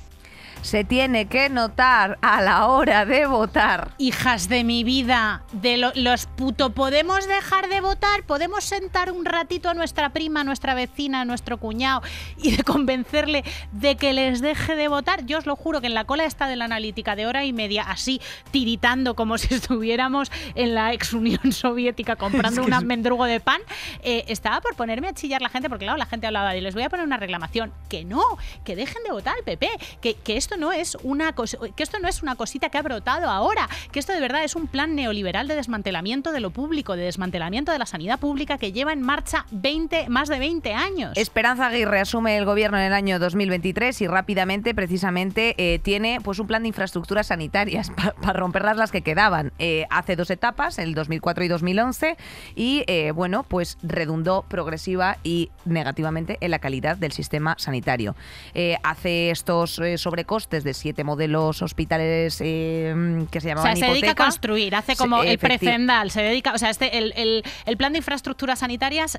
se tiene que notar a la hora de votar. Hijas de mi vida, de los puto, ¿podemos dejar de votar? ¿Podemos sentar un ratito a nuestra prima, a nuestra vecina, a nuestro cuñado y de convencerle de que les deje de votar? Yo os lo juro que en la cola está de la analítica de hora y media, así tiritando como (laughs) si estuviéramos en la ex Unión Soviética comprando un mendrugo de pan, eh, estaba por ponerme a chillar la gente porque, claro, la gente hablaba y les voy a poner una reclamación. Que no, que dejen de votar al PP, que esto no es una que esto no es una cosita que ha brotado ahora, que esto de verdad es un plan neoliberal de desmantelamiento de lo público, de desmantelamiento de la sanidad pública que lleva en marcha 20, más de 20 años. Esperanza Aguirre asume el gobierno en el año 2023 y rápidamente, precisamente, eh, tiene pues un plan de infraestructuras sanitarias (laughs) para romper romperlas las que quedaban. Eh, hace dos etapas, el 2004 y 2011, y eh, bueno, pues redundó progresiva y negativamente en la calidad del sistema sanitario. hace estos sobrecostes desde de siete modelos hospitales eh, que se llamaban O sea, se dedica a construir, hace como el prefendal, se dedica, o sea, este, el, el, plan de infraestructuras sanitarias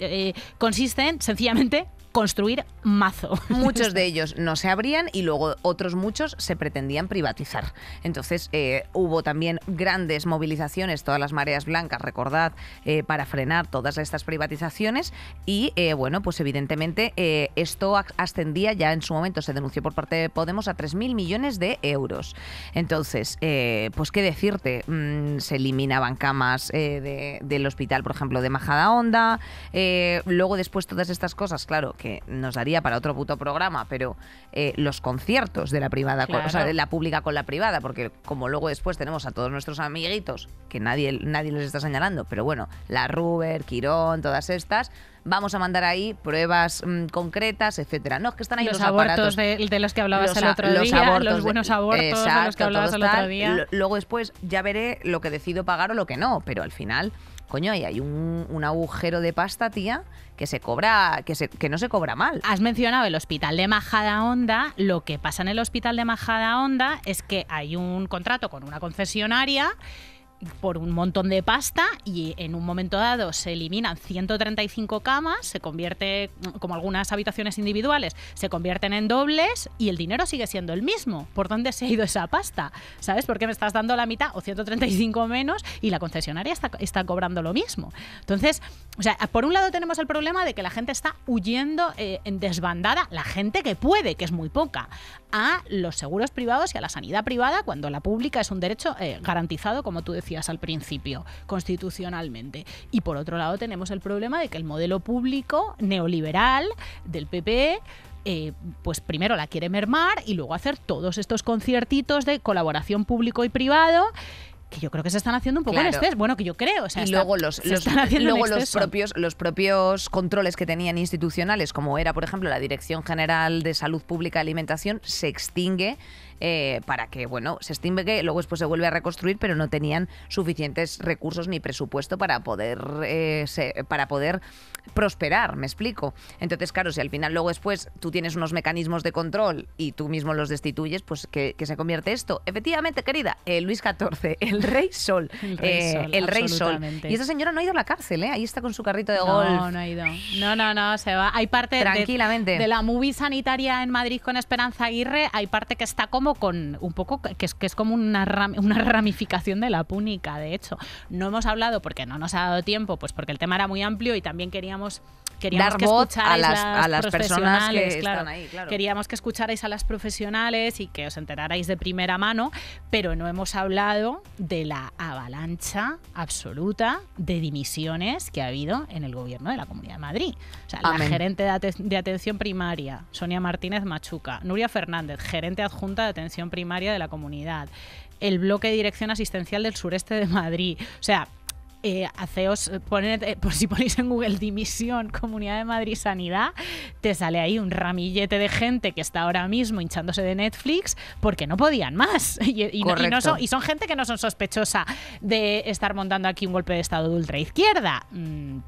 eh, consiste en, sencillamente, construir mazo. (laughs) Muchos de ellos no se abrían y luego otros muchos se pretendían privatizar. Entonces eh, hubo también grandes movilizaciones, todas las mareas blancas, recordad, eh, para frenar todas estas privatizaciones y eh, bueno, pues evidentemente esto ascendía, ya en su momento se denunció por parte de Podemos a 3.000 millones de euros. Entonces, pues qué decirte, mm, se eliminaban camas del hospital, por ejemplo, de Majada Onda, luego después todas estas cosas, claro, que nos daría para otro puto programa, pero eh, los conciertos de la privada, o sea, de la pública con la privada, porque como luego después tenemos a todos nuestros amiguitos, que nadie, nadie les está señalando, pero bueno, la Ruber, Quirón, todas estas, vamos a mandar ahí pruebas mm, concretas, etcétera. No, que están ahí los, abortos De, los que hablabas el otro día, los buenos abortos de, los que hablabas el otro día. Luego después ya veré lo que decido pagar o lo que no, pero al final coño, hay un, agujero de pasta, tía, que se cobra, que, que no se cobra mal. Has mencionado el hospital de Majada Honda. Lo que pasa en el hospital de Majada Honda es que hay un contrato con una concesionaria por un montón de pasta y en un momento dado se eliminan 135 camas, se convierte, como algunas habitaciones individuales, se convierten en dobles y el dinero sigue siendo el mismo. ¿Por dónde se ha ido esa pasta? ¿Sabes? por qué me estás dando la mitad o 135 menos y la concesionaria está, está cobrando lo mismo. Entonces, o sea, por un lado tenemos el problema de que la gente está huyendo eh, en desbandada, la gente que puede, que es muy poca, a los seguros privados y a la sanidad privada cuando la pública es un derecho eh, garantizado, como tú decías al principio, constitucionalmente. Y por otro lado tenemos el problema de que el modelo público neoliberal del PP e, eh, pues primero la quiere mermar y luego hacer todos estos conciertitos de colaboración público y privado que yo creo que se están haciendo un poco en exceso. Bueno, que yo creo. y luego luego los propios, los propios controles que tenían institucionales, como era, por ejemplo, la Dirección General de Salud Pública y Alimentación, se extingue eh, para que, bueno, se estime que luego después se vuelve a reconstruir, pero no tenían suficientes recursos ni presupuesto para poder, eh, para poder prosperar, me explico. Entonces, claro, si al final luego después tú tienes unos mecanismos de control y tú mismo los destituyes, pues que, se convierte esto. Efectivamente, querida, eh, Luis XIV, (laughs) el rey sol. El rey eh, sol. Y esa señora no ha ido a la cárcel, eh, Ahí está con su carrito de golf. No, no ha ido. No, no, no, se va. Hay parte Tranquilamente. De, la movie sanitaria en Madrid con Esperanza Aguirre, hay parte que está como con un poco, que es, como una, una ramificación de la púnica, de hecho. No hemos hablado porque no nos ha dado tiempo, pues porque el tema era muy amplio y también queríamos queríamos que escucharais a las, están ahí. Queríamos que escucharais a las profesionales y que os enterarais de primera mano, pero no hemos hablado de la avalancha absoluta de dimisiones que ha habido en el gobierno de la Comunidad de Madrid. O sea, la gerente de, de, atención primaria, Sonia Martínez Machuca, Nuria Fernández, gerente adjunta de atención primaria de la comunidad, el bloque de dirección asistencial del sureste de Madrid. O sea, eh, haceos, eh, eh, por si ponéis en Google Dimisión Comunidad de Madrid Sanidad, te sale ahí un ramillete de gente que está ahora mismo hinchándose de Netflix porque no podían más. (laughs) Y, son, gente que no son sospechosa de estar montando aquí un golpe de Estado de ultraizquierda. Mm,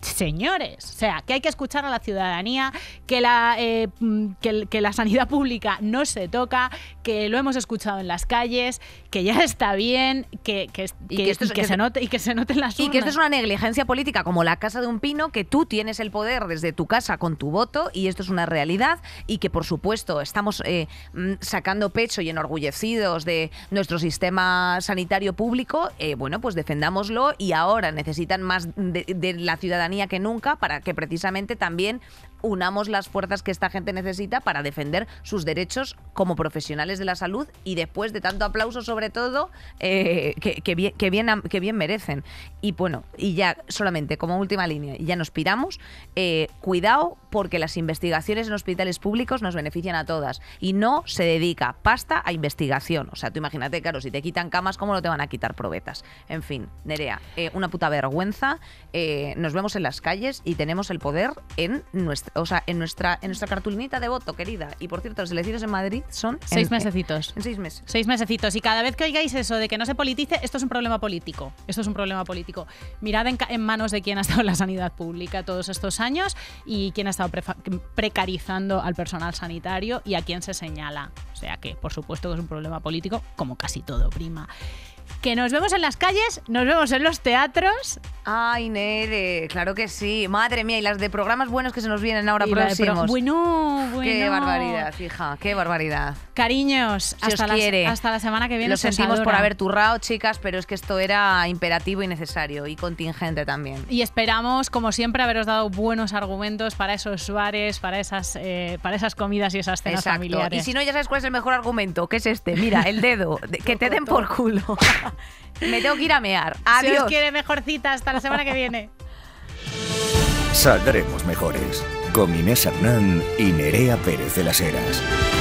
señores, o sea, que hay que escuchar a la ciudadanía, que la, eh, mm, que, la sanidad (laughs) pública no se toca, que lo hemos escuchado en las calles, que ya está bien, que, se note y que se noten las Y que esto es una negligencia política como la casa de un pino, que tú tienes el poder desde tu casa con tu voto y esto es una realidad y que por supuesto estamos eh, mm, sacando pecho y enorgullecidos de nuestro sistema sanitario público, eh, bueno, pues defendámoslo y ahora necesitan más de la ciudadanía que nunca para que precisamente también unamos las fuerzas que esta gente necesita para defender sus derechos como profesionales de la salud y después de tanto aplauso sobre todo eh, que, bien, que, bien, merecen. Y bueno, y ya solamente como última línea, ya nos piramos, eh, cuidado porque las investigaciones en hospitales públicos nos benefician a todas y no se dedica pasta a investigación. O sea, tú imagínate, claro, si te quitan camas, ¿cómo no te van a quitar probetas? En fin, Nerea, eh, una puta vergüenza. nos vemos en las calles y tenemos el poder en nuestra o sea, en nuestra, en nuestra cartulinita de voto, querida. Y por cierto, los elecciones en Madrid son... Seis mesecitos. En, seis meses. Seis mesecitos. Y cada vez que oigáis eso de que no se politice, esto es un problema político. Esto es un problema político. Mirad en, manos de quién ha estado la sanidad pública todos estos años y quién ha estado precarizando al personal sanitario y a quién se señala. O sea que, por supuesto, que es un problema político, como casi todo, prima que nos vemos en las calles, nos vemos en los teatros. Ay, Nere, claro que sí. Madre mía, y las de programas buenos que se nos vienen ahora próximos. Bueno, bueno. Qué barbaridad, hija, qué barbaridad. Cariños, hasta, La, hasta la semana que viene. Lo sentimos por haber turrado, chicas, pero es que esto era imperativo y necesario y contingente también. Y esperamos, como siempre, haberos dado buenos argumentos para esos bares, para esas, eh, para esas comidas y esas cenas familiares. Y si no, ya sabes cuál es el mejor argumento, que es este. Mira, el dedo, que te den por culo. (laughs) Me tengo que ir a mear. Adiós. Si quiere mejor cita, hasta la semana que viene. Saldremos mejores con Inés Hernán y Nerea Pérez de las Heras.